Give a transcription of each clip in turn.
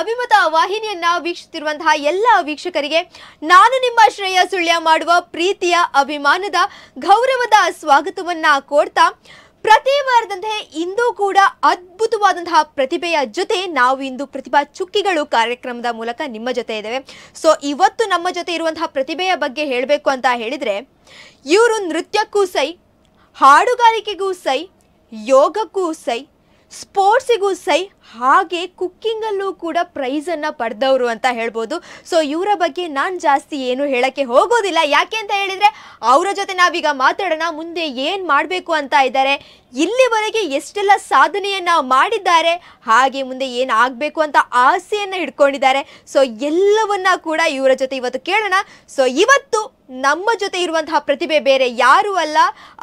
ಅಭಿಮತ ವಾಹಿನಿಯನ್ನ ವೀಕ್ಷಿಸುತ್ತಿರುವಂತಹ ಎಲ್ಲ ವೀಕ್ಷಕರಿಗೆ ನಾನು ನಿಮ್ಮ ಶ್ರೇಯ ಸುಳ್ಯ ಮಾಡುವ ಪ್ರೀತಿಯ ಅಭಿಮಾನದ ಗೌರವದ ಸ್ವಾಗತವನ್ನ ಕೋರ್ತಾ ಪ್ರತಿ ವಾರದಂತೆ ಇಂದು ಕೂಡ ಅದ್ಭುತವಾದಂತಹ ಪ್ರತಿಭೆಯ ಜೊತೆ ನಾವು ಇಂದು ಪ್ರತಿಭಾ ಚುಕ್ಕಿಗಳು ಕಾರ್ಯಕ್ರಮದ ಮೂಲಕ ನಿಮ್ಮ ಜೊತೆ ಇದ್ದೇವೆ ಸೊ ಇವತ್ತು ನಮ್ಮ ಜೊತೆ ಇರುವಂತಹ ಪ್ರತಿಭೆಯ ಬಗ್ಗೆ ಹೇಳಬೇಕು ಅಂತ ಹೇಳಿದ್ರೆ ಇವರು ನೃತ್ಯಕ್ಕೂ ಸೈ ಹಾಡುಗಾರಿಕೆಗೂ ಸೈ ಯೋಗಕ್ಕೂ ಸೈ ಸ್ಪೋರ್ಟ್ಸಿಗೂ ಸೈ ಹಾಗೆ ಕುಕ್ಕಿಂಗಲ್ಲೂ ಕೂಡ ಪ್ರೈಸನ್ನು ಪಡೆದವರು ಅಂತ ಹೇಳ್ಬೋದು ಸೊ ಇವರ ಬಗ್ಗೆ ನಾನು ಜಾಸ್ತಿ ಏನು ಹೇಳೋಕ್ಕೆ ಹೋಗೋದಿಲ್ಲ ಯಾಕೆ ಅಂತ ಹೇಳಿದರೆ ಅವರ ಜೊತೆ ನಾವೀಗ ಮಾತಾಡೋಣ ಮುಂದೆ ಏನು ಮಾಡಬೇಕು ಅಂತ ಇದ್ದಾರೆ ಇಲ್ಲಿವರೆಗೆ ಎಷ್ಟೆಲ್ಲ ಸಾಧನೆಯನ್ನು ಮಾಡಿದ್ದಾರೆ ಹಾಗೆ ಮುಂದೆ ಏನು ಆಗಬೇಕು ಅಂತ ಆಸೆಯನ್ನು ಇಟ್ಕೊಂಡಿದ್ದಾರೆ ಸೊ ಎಲ್ಲವನ್ನ ಕೂಡ ಇವರ ಜೊತೆ ಇವತ್ತು ಕೇಳೋಣ ಸೊ ಇವತ್ತು ನಮ್ಮ ಜೊತೆ ಇರುವಂತಹ ಪ್ರತಿಭೆ ಬೇರೆ ಯಾರು ಅಲ್ಲ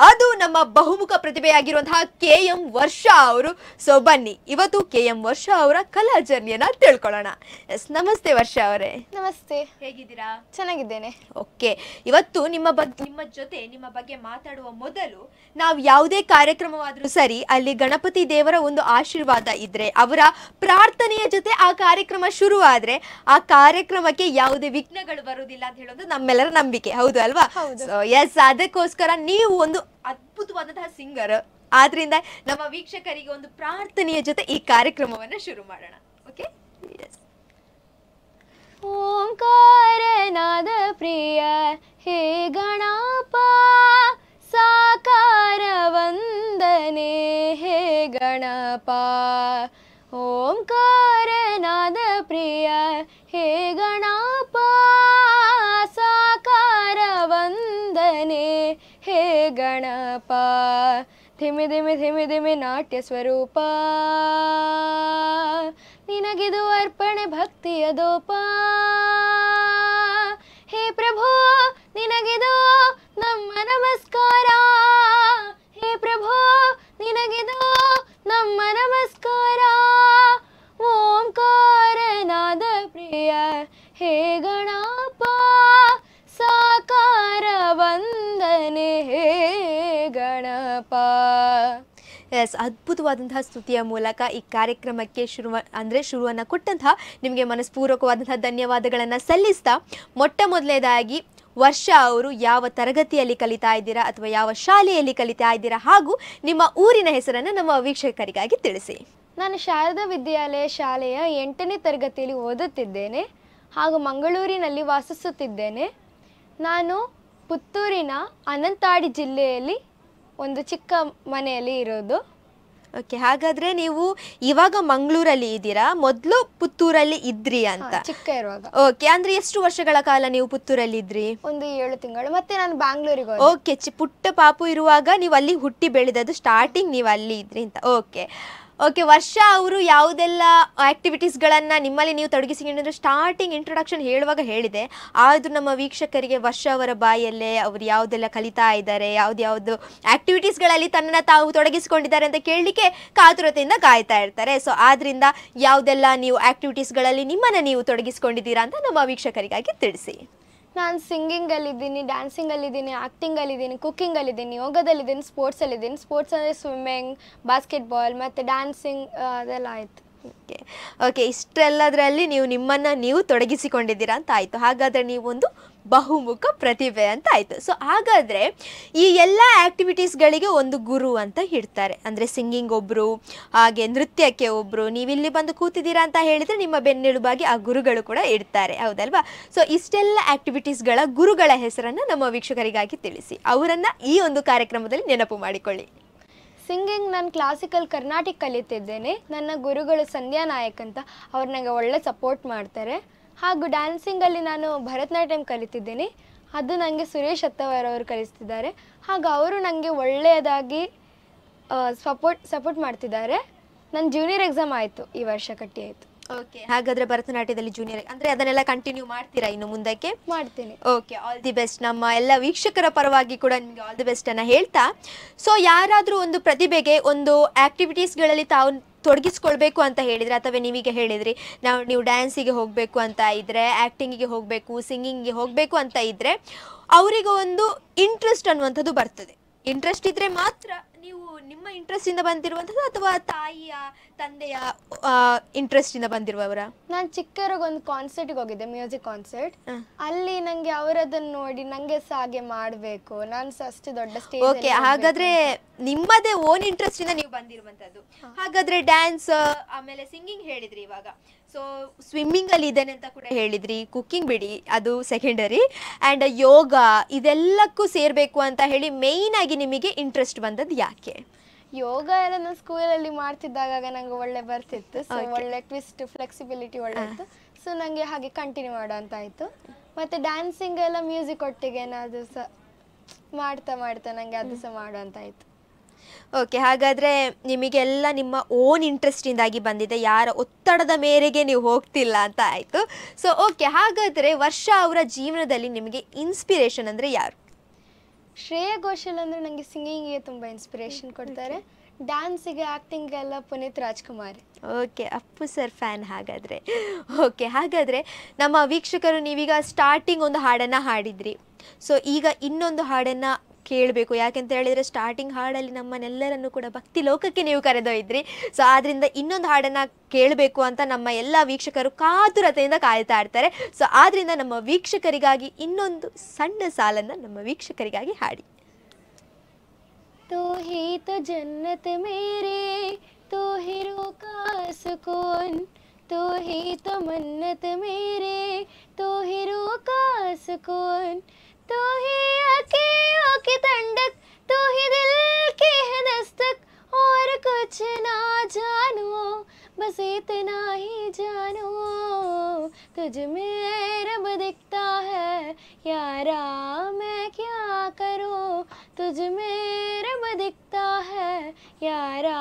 ಅದು ನಮ್ಮ ಬಹುಮುಖ ಪ್ರತಿಭೆಯಾಗಿರುವಂತಹ ಕೆ ಎಂ ವರ್ಷ ಅವರು ಸೊ ಬನ್ನಿ ಇವತ್ತು ಕೆ ಎಂ ವರ್ಷ ಅವರ ಕಲಾ ಜರ್ನಿಯನ್ನ ತಿಳ್ಕೊಳ್ಳೋಣ ಎಸ್ ನಮಸ್ತೆ ವರ್ಷ ಅವರೇ ನಮಸ್ತೆ ಹೇಗಿದ್ದೀರಾ ಚೆನ್ನಾಗಿದ್ದೇನೆ ಓಕೆ ಇವತ್ತು ನಿಮ್ಮ ಬಗ್ಗೆ ನಿಮ್ಮ ಜೊತೆ ನಿಮ್ಮ ಬಗ್ಗೆ ಮಾತಾಡುವ ಮೊದಲು ನಾವು ಯಾವುದೇ ಕಾರ್ಯಕ್ರಮವಾದರೂ ಸರಿ ಅಲ್ಲಿ ಗಣಪತಿ ದೇವರ ಒಂದು ಆಶೀರ್ವಾದ ಇದ್ರೆ ಅವರ ಪ್ರಾರ್ಥನೆಯ ಜೊತೆ ಆ ಕಾರ್ಯಕ್ರಮ ಶುರುವಾದ್ರೆ ಆ ಕಾರ್ಯಕ್ರಮಕ್ಕೆ ಯಾವುದೇ ವಿಘ್ನಗಳು ಬರುವುದಿಲ್ಲ ಅಂತ ಹೇಳೋದು ನಮ್ಮೆಲ್ಲರ ನಂಬಿಕೆ ಹೌದು ಅಲ್ವಾ ಎಸ್ ಅದಕ್ಕೋಸ್ಕರ ನೀವು ಒಂದು ಅದ್ಭುತವಾದಂತಹ ಸಿಂಗರ್ ಆದ್ರಿಂದ ನಮ್ಮ ವೀಕ್ಷಕರಿಗೆ ಒಂದು ಪ್ರಾರ್ಥನೆಯ ಜೊತೆ ಈ ಕಾರ್ಯಕ್ರಮವನ್ನು ಶುರು ಮಾಡೋಣ ಓಕೆ ಓಂಕಾರನಾದ ಪ್ರಿಯ ಹೇ ಗಣಪ ಸಾಕಾರ ವಂದನೆ ಹೇ ಗಣಪ ಓಂಕಾರನಾದ ಪ್ರಿಯ ಹೇ ಗಣಪ ಸಾಕಾರ ವಂದನೆ ಹೇ ಗಣಪ ಧಿಮೆ ಧಿಮೆ ಧಿಮೆ ಧಿಮೆ ನಾಟ್ಯ ಸ್ವರೂಪ ನಿನಗಿದು ಅರ್ಪಣೆ ಭಕ್ತಿಯ ದೋಪ ಹೇ ಪ್ರಭು ನಿನಗಿದು ನಮ್ಮ ನಮಸ್ಕಾರ ಹೇ ಪ್ರಭು ನಿನಗಿದು ನಮ್ಮ ನಮಸ್ಕಾರ ಎಸ್ ಅದ್ಭುತವಾದಂತಹ ಸ್ತುತಿಯ ಮೂಲಕ ಈ ಕಾರ್ಯಕ್ರಮಕ್ಕೆ ಶುರುವ ಅಂದರೆ ಶುರುವನ್ನು ಕೊಟ್ಟಂತಹ ನಿಮಗೆ ಮನಸ್ಪೂರ್ವಕವಾದಂತಹ ಧನ್ಯವಾದಗಳನ್ನು ಸಲ್ಲಿಸ್ತಾ ಮೊಟ್ಟ ಮೊದಲನೇದಾಗಿ ವರ್ಷ ಅವರು ಯಾವ ತರಗತಿಯಲ್ಲಿ ಕಲಿತಾ ಇದ್ದೀರಾ ಅಥವಾ ಯಾವ ಶಾಲೆಯಲ್ಲಿ ಕಲಿತಾ ಇದ್ದೀರಾ ಹಾಗೂ ನಿಮ್ಮ ಊರಿನ ಹೆಸರನ್ನು ನಮ್ಮ ವೀಕ್ಷಕರಿಗಾಗಿ ತಿಳಿಸಿ ನಾನು ಶಾರದಾ ವಿದ್ಯಾಲಯ ಶಾಲೆಯ ಎಂಟನೇ ತರಗತಿಯಲ್ಲಿ ಓದುತ್ತಿದ್ದೇನೆ ಹಾಗೂ ಮಂಗಳೂರಿನಲ್ಲಿ ವಾಸಿಸುತ್ತಿದ್ದೇನೆ ನಾನು ಪುತ್ತೂರಿನ ಅನಂತಾಡಿ ಜಿಲ್ಲೆಯಲ್ಲಿ ಒಂದು ಚಿಕ್ಕ ಮನೆಯಲ್ಲಿ ಇರೋದು ಓಕೆ ಹಾಗಾದ್ರೆ ನೀವು ಇವಾಗ ಮಂಗಳೂರಲ್ಲಿ ಇದ್ದೀರಾ ಮೊದಲು ಪುತ್ತೂರಲ್ಲಿ ಇದ್ರಿ ಅಂತ ಚಿಕ್ಕ ಇರುವಾಗ ಓಕೆ ಅಂದ್ರೆ ಎಷ್ಟು ವರ್ಷಗಳ ಕಾಲ ನೀವು ಪುತ್ತೂರಲ್ಲಿ ಇದ್ರಿ ಒಂದು ಏಳು ತಿಂಗಳು ಮತ್ತೆ ನಾನು ಬ್ಯಾಂಗ್ಳೂರಿಗೆ ಓಕೆ ಪುಟ್ಟ ಪಾಪು ಇರುವಾಗ ನೀವು ಅಲ್ಲಿ ಹುಟ್ಟಿ ಬೆಳೆದದ್ದು ಸ್ಟಾರ್ಟಿಂಗ್ ನೀವು ಅಲ್ಲಿ ಇದ್ರಿ ಅಂತ ಓಕೆ ಓಕೆ ವರ್ಷ ಅವರು ಯಾವುದೆಲ್ಲ ಆಕ್ಟಿವಿಟೀಸ್ಗಳನ್ನು ನಿಮ್ಮಲ್ಲಿ ನೀವು ತೊಡಗಿಸಿಕೊಂಡಿದ್ರೆ ಸ್ಟಾರ್ಟಿಂಗ್ ಇಂಟ್ರೊಡಕ್ಷನ್ ಹೇಳುವಾಗ ಹೇಳಿದೆ ಆದರೂ ನಮ್ಮ ವೀಕ್ಷಕರಿಗೆ ವರ್ಷ ಅವರ ಬಾಯಲ್ಲೇ ಅವರು ಯಾವುದೆಲ್ಲ ಕಲಿತಾ ಇದ್ದಾರೆ ಯಾವ್ದು ಆಕ್ಟಿವಿಟೀಸ್ಗಳಲ್ಲಿ ತನ್ನನ್ನು ತಾವು ತೊಡಗಿಸಿಕೊಂಡಿದ್ದಾರೆ ಅಂತ ಕೇಳಲಿಕ್ಕೆ ಕಾತುರತೆಯಿಂದ ಕಾಯ್ತಾ ಇರ್ತಾರೆ ಸೊ ಆದ್ದರಿಂದ ಯಾವುದೆಲ್ಲ ನೀವು ಆಕ್ಟಿವಿಟೀಸ್ಗಳಲ್ಲಿ ನಿಮ್ಮನ್ನು ನೀವು ತೊಡಗಿಸಿಕೊಂಡಿದ್ದೀರಾ ಅಂತ ನಮ್ಮ ವೀಕ್ಷಕರಿಗಾಗಿ ತಿಳಿಸಿ ನಾನು ಸಿಂಗಿಂಗಲ್ಲಿದ್ದೀನಿ ಡ್ಯಾನ್ಸಿಂಗಲ್ಲಿದ್ದೀನಿ ಆ್ಯಕ್ಟಿಂಗಲ್ಲಿದ್ದೀನಿ ಕುಕ್ಕಿಂಗಲ್ಲಿದ್ದೀನಿ ಯೋಗದಲ್ಲಿದ್ದೀನಿ ಸ್ಪೋರ್ಟ್ಸಲ್ಲಿದ್ದೀನಿ ಸ್ಪೋರ್ಟ್ಸ್ ಅಂದರೆ ಸ್ವಿಮ್ಮಿಂಗ್ ಬಾಸ್ಕೆಟ್ಬಾಲ್ ಮತ್ತು ಡ್ಯಾನ್ಸಿಂಗ್ ಅದೆಲ್ಲ ಆಯಿತು ಓಕೆ ಓಕೆ ಇಷ್ಟೆಲ್ಲದರಲ್ಲಿ ನೀವು ನಿಮ್ಮನ್ನು ನೀವು ತೊಡಗಿಸಿಕೊಂಡಿದ್ದೀರಾ ಅಂತ ಆಯಿತು ಹಾಗಾದರೆ ನೀವೊಂದು ಬಹುಮುಖ ಪ್ರತಿಭೆ ಅಂತ ಆಯಿತು ಸೊ ಹಾಗಾದರೆ ಈ ಎಲ್ಲ ಆ್ಯಕ್ಟಿವಿಟೀಸ್ಗಳಿಗೆ ಒಂದು ಗುರು ಅಂತ ಇಡ್ತಾರೆ ಅಂದರೆ ಸಿಂಗಿಂಗ್ ಒಬ್ಬರು ಹಾಗೆ ನೃತ್ಯಕ್ಕೆ ಒಬ್ಬರು ನೀವಿಲ್ಲಿ ಬಂದು ಕೂತಿದ್ದೀರಾ ಅಂತ ಹೇಳಿದರೆ ನಿಮ್ಮ ಬೆನ್ನೆಲುಬಾಗಿ ಆ ಗುರುಗಳು ಕೂಡ ಇಡ್ತಾರೆ ಹೌದಲ್ವಾ ಸೊ ಇಷ್ಟೆಲ್ಲ ಆ್ಯಕ್ಟಿವಿಟೀಸ್ಗಳ ಗುರುಗಳ ಹೆಸರನ್ನು ನಮ್ಮ ವೀಕ್ಷಕರಿಗಾಗಿ ತಿಳಿಸಿ ಅವರನ್ನು ಈ ಒಂದು ಕಾರ್ಯಕ್ರಮದಲ್ಲಿ ನೆನಪು ಮಾಡಿಕೊಳ್ಳಿ ಸಿಂಗಿಂಗ್ ನಾನು ಕ್ಲಾಸಿಕಲ್ ಕರ್ನಾಟಕ ಕಲಿತಿದ್ದೇನೆ ನನ್ನ ಗುರುಗಳು ಸಂಧ್ಯಾ ನಾಯಕ್ ಅಂತ ಅವ್ರು ನನಗೆ ಒಳ್ಳೆ ಸಪೋರ್ಟ್ ಮಾಡ್ತಾರೆ ಹಾಗೂ ಡ್ಯಾನ್ಸಿಂಗಲ್ಲಿ ನಾನು ಭರತನಾಟ್ಯಂ ಕಲಿತಿದ್ದೇನೆ ಅದು ನನಗೆ ಸುರೇಶ್ ಅತ್ತವರವರು ಕಲಿಸ್ತಿದ್ದಾರೆ ಹಾಗೂ ಅವರು ನನಗೆ ಒಳ್ಳೆಯದಾಗಿ ಸಪೋರ್ಟ್ ಸಪೋರ್ಟ್ ಮಾಡ್ತಿದ್ದಾರೆ ನನ್ನ ಜೂನಿಯರ್ ಎಕ್ಸಾಮ್ ಆಯಿತು ಈ ವರ್ಷ ಕಟ್ಟಿ ಆಯಿತು ಓಕೆ ಹಾಗಾದ್ರೆ ಭರತನಾಟ್ಯದಲ್ಲಿ ಜೂನಿಯರ್ ಅಂದ್ರೆ ಅದನ್ನೆಲ್ಲ ಕಂಟಿನ್ಯೂ ಮಾಡ್ತೀರಾ ಇನ್ನು ಮುಂದಕ್ಕೆ ಮಾಡ್ತೇನೆ ಓಕೆ ಆಲ್ ದಿ ಬೆಸ್ಟ್ ನಮ್ಮ ಎಲ್ಲ ವೀಕ್ಷಕರ ಪರವಾಗಿ ಕೂಡ ನಿಮ್ಗೆ ಆಲ್ ದಿ ಬೆಸ್ಟ್ ಅನ್ನ ಹೇಳ್ತಾ ಸೊ ಯಾರಾದರೂ ಒಂದು ಪ್ರತಿಭೆಗೆ ಒಂದು ಆಕ್ಟಿವಿಟೀಸ್ಗಳಲ್ಲಿ ತಾವು ತೊಡಗಿಸ್ಕೊಳ್ಬೇಕು ಅಂತ ಹೇಳಿದ್ರೆ ಅಥವಾ ನೀವೀಗ ಹೇಳಿದ್ರಿ ನಾವು ನೀವು ಡ್ಯಾನ್ಸಿಗೆ ಹೋಗಬೇಕು ಅಂತ ಇದ್ದರೆ ಆ್ಯಕ್ಟಿಂಗಿಗೆ ಹೋಗಬೇಕು ಸಿಂಗಿಂಗ್ಗೆ ಹೋಗಬೇಕು ಅಂತ ಇದ್ರೆ ಅವರಿಗೆ ಒಂದು ಇಂಟ್ರೆಸ್ಟ್ ಅನ್ನುವಂಥದ್ದು ಬರ್ತದೆ ಇಂಟ್ರೆಸ್ಟ್ ಇದ್ರೆ ಮಾತ್ರ ನೀವು ನಿಮ್ಮ ಇಂದ ಬಂದಿರುವಂತದ್ದು ಅಥವಾ ತಾಯಿಯ ತಂದೆಯ ಇಂದ ಬಂದಿರುವವರ ನಾನು ಚಿಕ್ಕವ್ರಿಗೆ ಒಂದು ಕಾನ್ಸರ್ಟ್ಗೆ ಹೋಗಿದ್ದೆ ಮ್ಯೂಸಿಕ್ ಕಾನ್ಸರ್ಟ್ ಅಲ್ಲಿ ನಂಗೆ ಅವರದನ್ನ ನೋಡಿ ನಂಗೆ ಸಹ ಹಾಗೆ ಮಾಡಬೇಕು ನಾನು ಅಷ್ಟು ದೊಡ್ಡ ಸ್ಟೇಜ್ ಓಕೆ ಹಾಗಾದ್ರೆ ನಿಮ್ಮದೇ ಓನ್ ಇಂದ ನೀವು ಬಂದಿರುವಂತದ್ದು ಹಾಗಾದ್ರೆ ಡ್ಯಾನ್ಸ್ ಆಮೇಲೆ ಸಿಂಗಿಂಗ್ ಹೇಳಿದ್ರಿ ಇವಾಗ ಸೊ ಅಲ್ಲಿ ಇದ್ದೇನೆ ಅಂತ ಕೂಡ ಹೇಳಿದ್ರಿ ಕುಕ್ಕಿಂಗ್ ಬಿಡಿ ಅದು ಸೆಕೆಂಡರಿ ಅಂಡ್ ಯೋಗ ಇದೆಲ್ಲಕ್ಕೂ ಸೇರಬೇಕು ಅಂತ ಹೇಳಿ ಆಗಿ ನಿಮಗೆ ಇಂಟ್ರೆಸ್ಟ್ ಬಂದದ್ದು ಯಾಕೆ ಯೋಗ ಎಲ್ಲ ನಾನು ಸ್ಕೂಲಲ್ಲಿ ಮಾಡ್ತಿದ್ದಾಗ ನಂಗೆ ಒಳ್ಳೆ ಬರ್ತಿತ್ತು ಸೊ ಒಳ್ಳೆ ಟ್ವಿಸ್ಟ್ ಫ್ಲೆಕ್ಸಿಬಿಲಿಟಿ ಒಳ್ಳೆ ಇತ್ತು ಸೊ ನಂಗೆ ಹಾಗೆ ಕಂಟಿನ್ಯೂ ಮಾಡೋ ಅಂತ ಆಯ್ತು ಮತ್ತೆ ಡ್ಯಾನ್ಸಿಂಗ್ ಎಲ್ಲ ಮ್ಯೂಸಿಕ್ ಒಟ್ಟಿಗೆ ಏನಾದ್ರೂ ಸಹ ಮಾಡ್ತಾ ಮಾಡ್ತಾ ನಂಗೆ ಅದು ಸಹ ಮಾಡೋ ಅಂತ ಓಕೆ ಹಾಗಾದರೆ ನಿಮಗೆಲ್ಲ ನಿಮ್ಮ ಓನ್ ಇಂಟ್ರೆಸ್ಟಿಂದಾಗಿ ಬಂದಿದೆ ಯಾರ ಒತ್ತಡದ ಮೇರೆಗೆ ನೀವು ಹೋಗ್ತಿಲ್ಲ ಅಂತ ಆಯಿತು ಸೊ ಓಕೆ ಹಾಗಾದರೆ ವರ್ಷ ಅವರ ಜೀವನದಲ್ಲಿ ನಿಮಗೆ ಇನ್ಸ್ಪಿರೇಷನ್ ಅಂದರೆ ಯಾರು ಶ್ರೇಯಾ ಘೋಷಲ್ ಅಂದರೆ ನನಗೆ ಸಿಂಗಿಂಗ್ಗೆ ತುಂಬ ಇನ್ಸ್ಪಿರೇಷನ್ ಕೊಡ್ತಾರೆ ಡ್ಯಾನ್ಸಿಗೆ ಆ್ಯಕ್ಟಿಂಗೆಲ್ಲ Puneeth Rajkumar okay Appu sir fan ಹಾಗಾದರೆ ಓಕೆ ಹಾಗಾದರೆ ನಮ್ಮ ವೀಕ್ಷಕರು ನೀವೀಗ ಸ್ಟಾರ್ಟಿಂಗ್ ಒಂದು ಹಾಡನ್ನು ಹಾಡಿದ್ರಿ ಸೊ ಈಗ ಇನ್ನೊಂದು ಹಾಡನ್ನು ಕೇಳಬೇಕು ಯಾಕೆಂತ ಹೇಳಿದರೆ ಸ್ಟಾರ್ಟಿಂಗ್ ಹಾಡಲ್ಲಿ ನಮ್ಮನ್ನೆಲ್ಲರನ್ನು ಕೂಡ ಭಕ್ತಿ ಲೋಕಕ್ಕೆ ನೀವು ಕರೆದೊಯ್ದ್ರಿ ಸೊ ಆದ್ದರಿಂದ ಇನ್ನೊಂದು ಹಾಡನ್ನು ಕೇಳಬೇಕು ಅಂತ ನಮ್ಮ ಎಲ್ಲ ವೀಕ್ಷಕರು ಕಾತುರತೆಯಿಂದ ಕಾಯ್ತಾ ಇರ್ತಾರೆ ಸೊ ಆದ್ದರಿಂದ ನಮ್ಮ ವೀಕ್ಷಕರಿಗಾಗಿ ಇನ್ನೊಂದು ಸಣ್ಣ ಸಾಲನ್ನು ನಮ್ಮ ವೀಕ್ಷಕರಿಗಾಗಿ ಹಾಡಿ ತೋ ही ಜನ್ನತ ಮೇರೆ मेरे ಹಿರೋ ही रोका ಮೇರೆ तो ही तो तू ठंडक तू दिल की है और कुछ ना जानो बस इतना ही जानो तुझ में रब दिखता है यारा मैं क्या करूँ तुझ में रब दिखता है यारा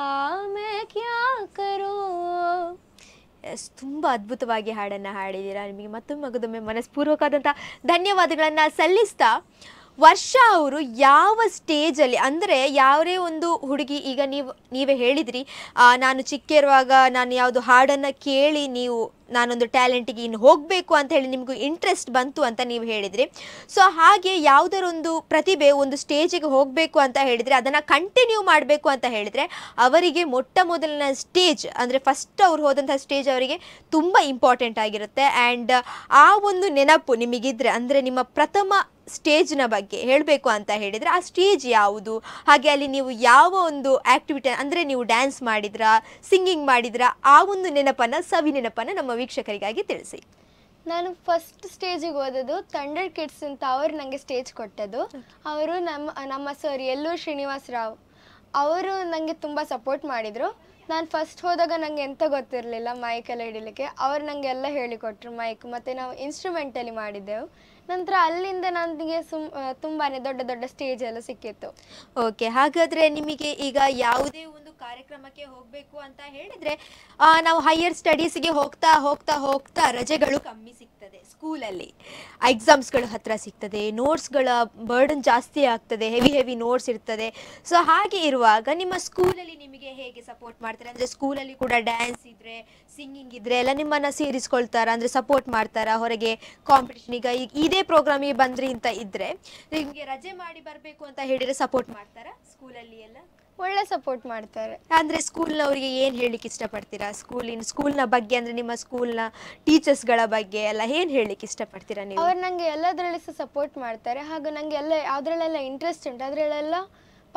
मैं क्या करूँ ತುಂಬ ಅದ್ಭುತವಾಗಿ ಹಾಡನ್ನು ಹಾಡಿದ್ದೀರಾ ನಿಮಗೆ ಮತ್ತೊಮ್ಮೆ ಮಗದೊಮ್ಮೆ ಮನಸ್ಪೂರ್ವಕವಾದಂಥ ಧನ್ಯವಾದಗಳನ್ನು ಸಲ್ಲಿಸ್ತಾ ವರ್ಷ ಅವರು ಯಾವ ಸ್ಟೇಜಲ್ಲಿ ಅಂದರೆ ಯಾವುದೇ ಒಂದು ಹುಡುಗಿ ಈಗ ನೀವು ನೀವೇ ಹೇಳಿದಿರಿ ನಾನು ಚಿಕ್ಕಿರುವಾಗ ನಾನು ಯಾವುದು ಹಾಡನ್ನು ಕೇಳಿ ನೀವು ನಾನೊಂದು ಟ್ಯಾಲೆಂಟಿಗೆ ಇನ್ನು ಹೋಗಬೇಕು ಅಂತ ಹೇಳಿ ನಿಮಗೂ ಇಂಟ್ರೆಸ್ಟ್ ಬಂತು ಅಂತ ನೀವು ಹೇಳಿದ್ರಿ ಸೊ ಹಾಗೆ ಯಾವುದರೊಂದು ಪ್ರತಿಭೆ ಒಂದು ಸ್ಟೇಜಿಗೆ ಹೋಗಬೇಕು ಅಂತ ಹೇಳಿದರೆ ಅದನ್ನು ಕಂಟಿನ್ಯೂ ಮಾಡಬೇಕು ಅಂತ ಹೇಳಿದರೆ ಅವರಿಗೆ ಮೊಟ್ಟ ಮೊದಲಿನ ಸ್ಟೇಜ್ ಅಂದರೆ ಫಸ್ಟ್ ಅವ್ರು ಹೋದಂಥ ಸ್ಟೇಜ್ ಅವರಿಗೆ ತುಂಬ ಇಂಪಾರ್ಟೆಂಟ್ ಆಗಿರುತ್ತೆ ಆ್ಯಂಡ್ ಆ ಒಂದು ನೆನಪು ನಿಮಗಿದ್ರೆ ಅಂದರೆ ನಿಮ್ಮ ಪ್ರಥಮ ಸ್ಟೇಜ್ನ ಬಗ್ಗೆ ಹೇಳಬೇಕು ಅಂತ ಹೇಳಿದರೆ ಆ ಸ್ಟೇಜ್ ಯಾವುದು ಹಾಗೆ ಅಲ್ಲಿ ನೀವು ಯಾವ ಒಂದು ಆ್ಯಕ್ಟಿವಿಟಿ ಅಂದರೆ ನೀವು ಡ್ಯಾನ್ಸ್ ಮಾಡಿದ್ರಾ ಸಿಂಗಿಂಗ್ ಮಾಡಿದ್ರಾ ಆ ಒಂದು ನೆನಪನ್ನು ಸವಿ ನೆನಪನ್ನು ನಮ್ಮ ವೀಕ್ಷಕರಿಗಾಗಿ ತಿಳಿಸಿ ನಾನು ಫಸ್ಟ್ ಸ್ಟೇಜಿಗೆ ಹೋದದ್ದು ತಂಡರ್ ಕಿಡ್ಸ್ ಅಂತ ಅವರು ನನಗೆ ಸ್ಟೇಜ್ ಕೊಟ್ಟದ್ದು ಅವರು ನಮ್ಮ ನಮ್ಮ ಸರ್ ಎಲ್ಲೂ ಶ್ರೀನಿವಾಸ್ ರಾವ್ ಅವರು ನನಗೆ ತುಂಬ ಸಪೋರ್ಟ್ ಮಾಡಿದರು ನಾನು ಫಸ್ಟ್ ಹೋದಾಗ ನನಗೆ ಎಂತ ಗೊತ್ತಿರಲಿಲ್ಲ ಮೈಕ್ ಎಲ್ಲ ಹಿಡಿಲಿಕ್ಕೆ ಅವ್ರು ನನಗೆಲ್ಲ ಹೇಳಿಕೊಟ್ರು ಮೈಕ್ ಮತ್ತು ನಾವು ಇನ್ಸ್ಟ್ರೂಮೆಂಟಲ್ಲಿ ಮಾಡಿದ್ದೆವು ನಂತರ ಅಲ್ಲಿಂದ ನನಗೆ ಸುಮ್ ತುಂಬಾನೇ ದೊಡ್ಡ ದೊಡ್ಡ ಸ್ಟೇಜ್ ಎಲ್ಲ ಸಿಕ್ಕಿತ್ತು ಓಕೆ ಹಾಗಾದ್ರೆ ನಿಮಗೆ ಈಗ ಯಾವುದೇ ಒಂದು ಕಾರ್ಯಕ್ರಮಕ್ಕೆ ಹೋಗ್ಬೇಕು ಅಂತ ಹೇಳಿದ್ರೆ ನಾವು ಹೈಯರ್ ಸ್ಟಡೀಸ್ಗೆ ಹೋಗ್ತಾ ಹೋಗ್ತಾ ಹೋಗ್ತಾ ರಜೆಗಳು ಕಮ್ಮಿ ಸಿಗ್ತದೆ ಸ್ಕೂಲಲ್ಲಿ ಎಕ್ಸಾಮ್ಸ್ಗಳು ಹತ್ರ ಸಿಗ್ತದೆ ನೋಟ್ಸ್ಗಳ ಬರ್ಡನ್ ಜಾಸ್ತಿ ಆಗ್ತದೆ ಹೆವಿ ಹೆವಿ ನೋಟ್ಸ್ ಇರ್ತದೆ ಸೊ ಹಾಗೆ ಇರುವಾಗ ನಿಮ್ಮ ಸ್ಕೂಲಲ್ಲಿ ನಿಮಗೆ ಹೇಗೆ ಸಪೋರ್ಟ್ ಮಾಡ್ತಾರೆ ಅಂದ್ರೆ ಸ್ಕೂಲಲ್ಲಿ ಕೂಡ ಡ್ಯಾನ್ಸ್ ಇದ್ರೆ ಸಿಂಗಿಂಗ್ ಇದ್ರೆ ಎಲ್ಲ ನಿಮ್ಮನ್ನ ಸೇರಿಸ್ಕೊಳ್ತಾರ ಅಂದ್ರೆ ಸಪೋರ್ಟ್ ಮಾಡ್ತಾರಾ ಹೊರಗೆ ಕಾಂಪಿಟೇಷನ್ ಈಗ ಇದೇ ಪ್ರೋಗ್ರಾಮಿಗೆ ಬಂದ್ರಿ ಅಂತ ಇದ್ರೆ ನಿಮಗೆ ರಜೆ ಮಾಡಿ ಬರಬೇಕು ಅಂತ ಹೇಳಿದ್ರೆ ಸಪೋರ್ಟ್ ಮಾಡ್ತಾರಾ ಸ್ಕೂಲಲ್ಲಿ ಎಲ್ಲ ಒಳ್ಳೆ ಸಪೋರ್ಟ್ ಮಾಡ್ತಾರೆ ಅಂದ್ರೆ ಸ್ಕೂಲ್ನ ಅವರಿಗೆ ಏನು ಪಡ್ತೀರಾ ಇಷ್ಟಪಡ್ತೀರಾ ಸ್ಕೂಲಿನ ಸ್ಕೂಲ್ನ ಬಗ್ಗೆ ಅಂದ್ರೆ ನಿಮ್ಮ ಸ್ಕೂಲ್ನ ಟೀಚರ್ಸ್ಗಳ ಬಗ್ಗೆ ಎಲ್ಲ ಏನು ಇಷ್ಟ ಇಷ್ಟಪಡ್ತೀರಾ ನೀವು ಅವ್ರು ನಂಗೆ ಎಲ್ಲದರಲ್ಲಿ ಸಹ ಸಪೋರ್ಟ್ ಮಾಡ್ತಾರೆ ಹಾಗೂ ನಂಗೆ ಎಲ್ಲ ಯಾವುದ್ರಲ್ಲೆಲ್ಲ ಇಂಟ್ರೆಸ್ಟ್ ಉಂಟು ಅದರಲ್ಲೆಲ್ಲ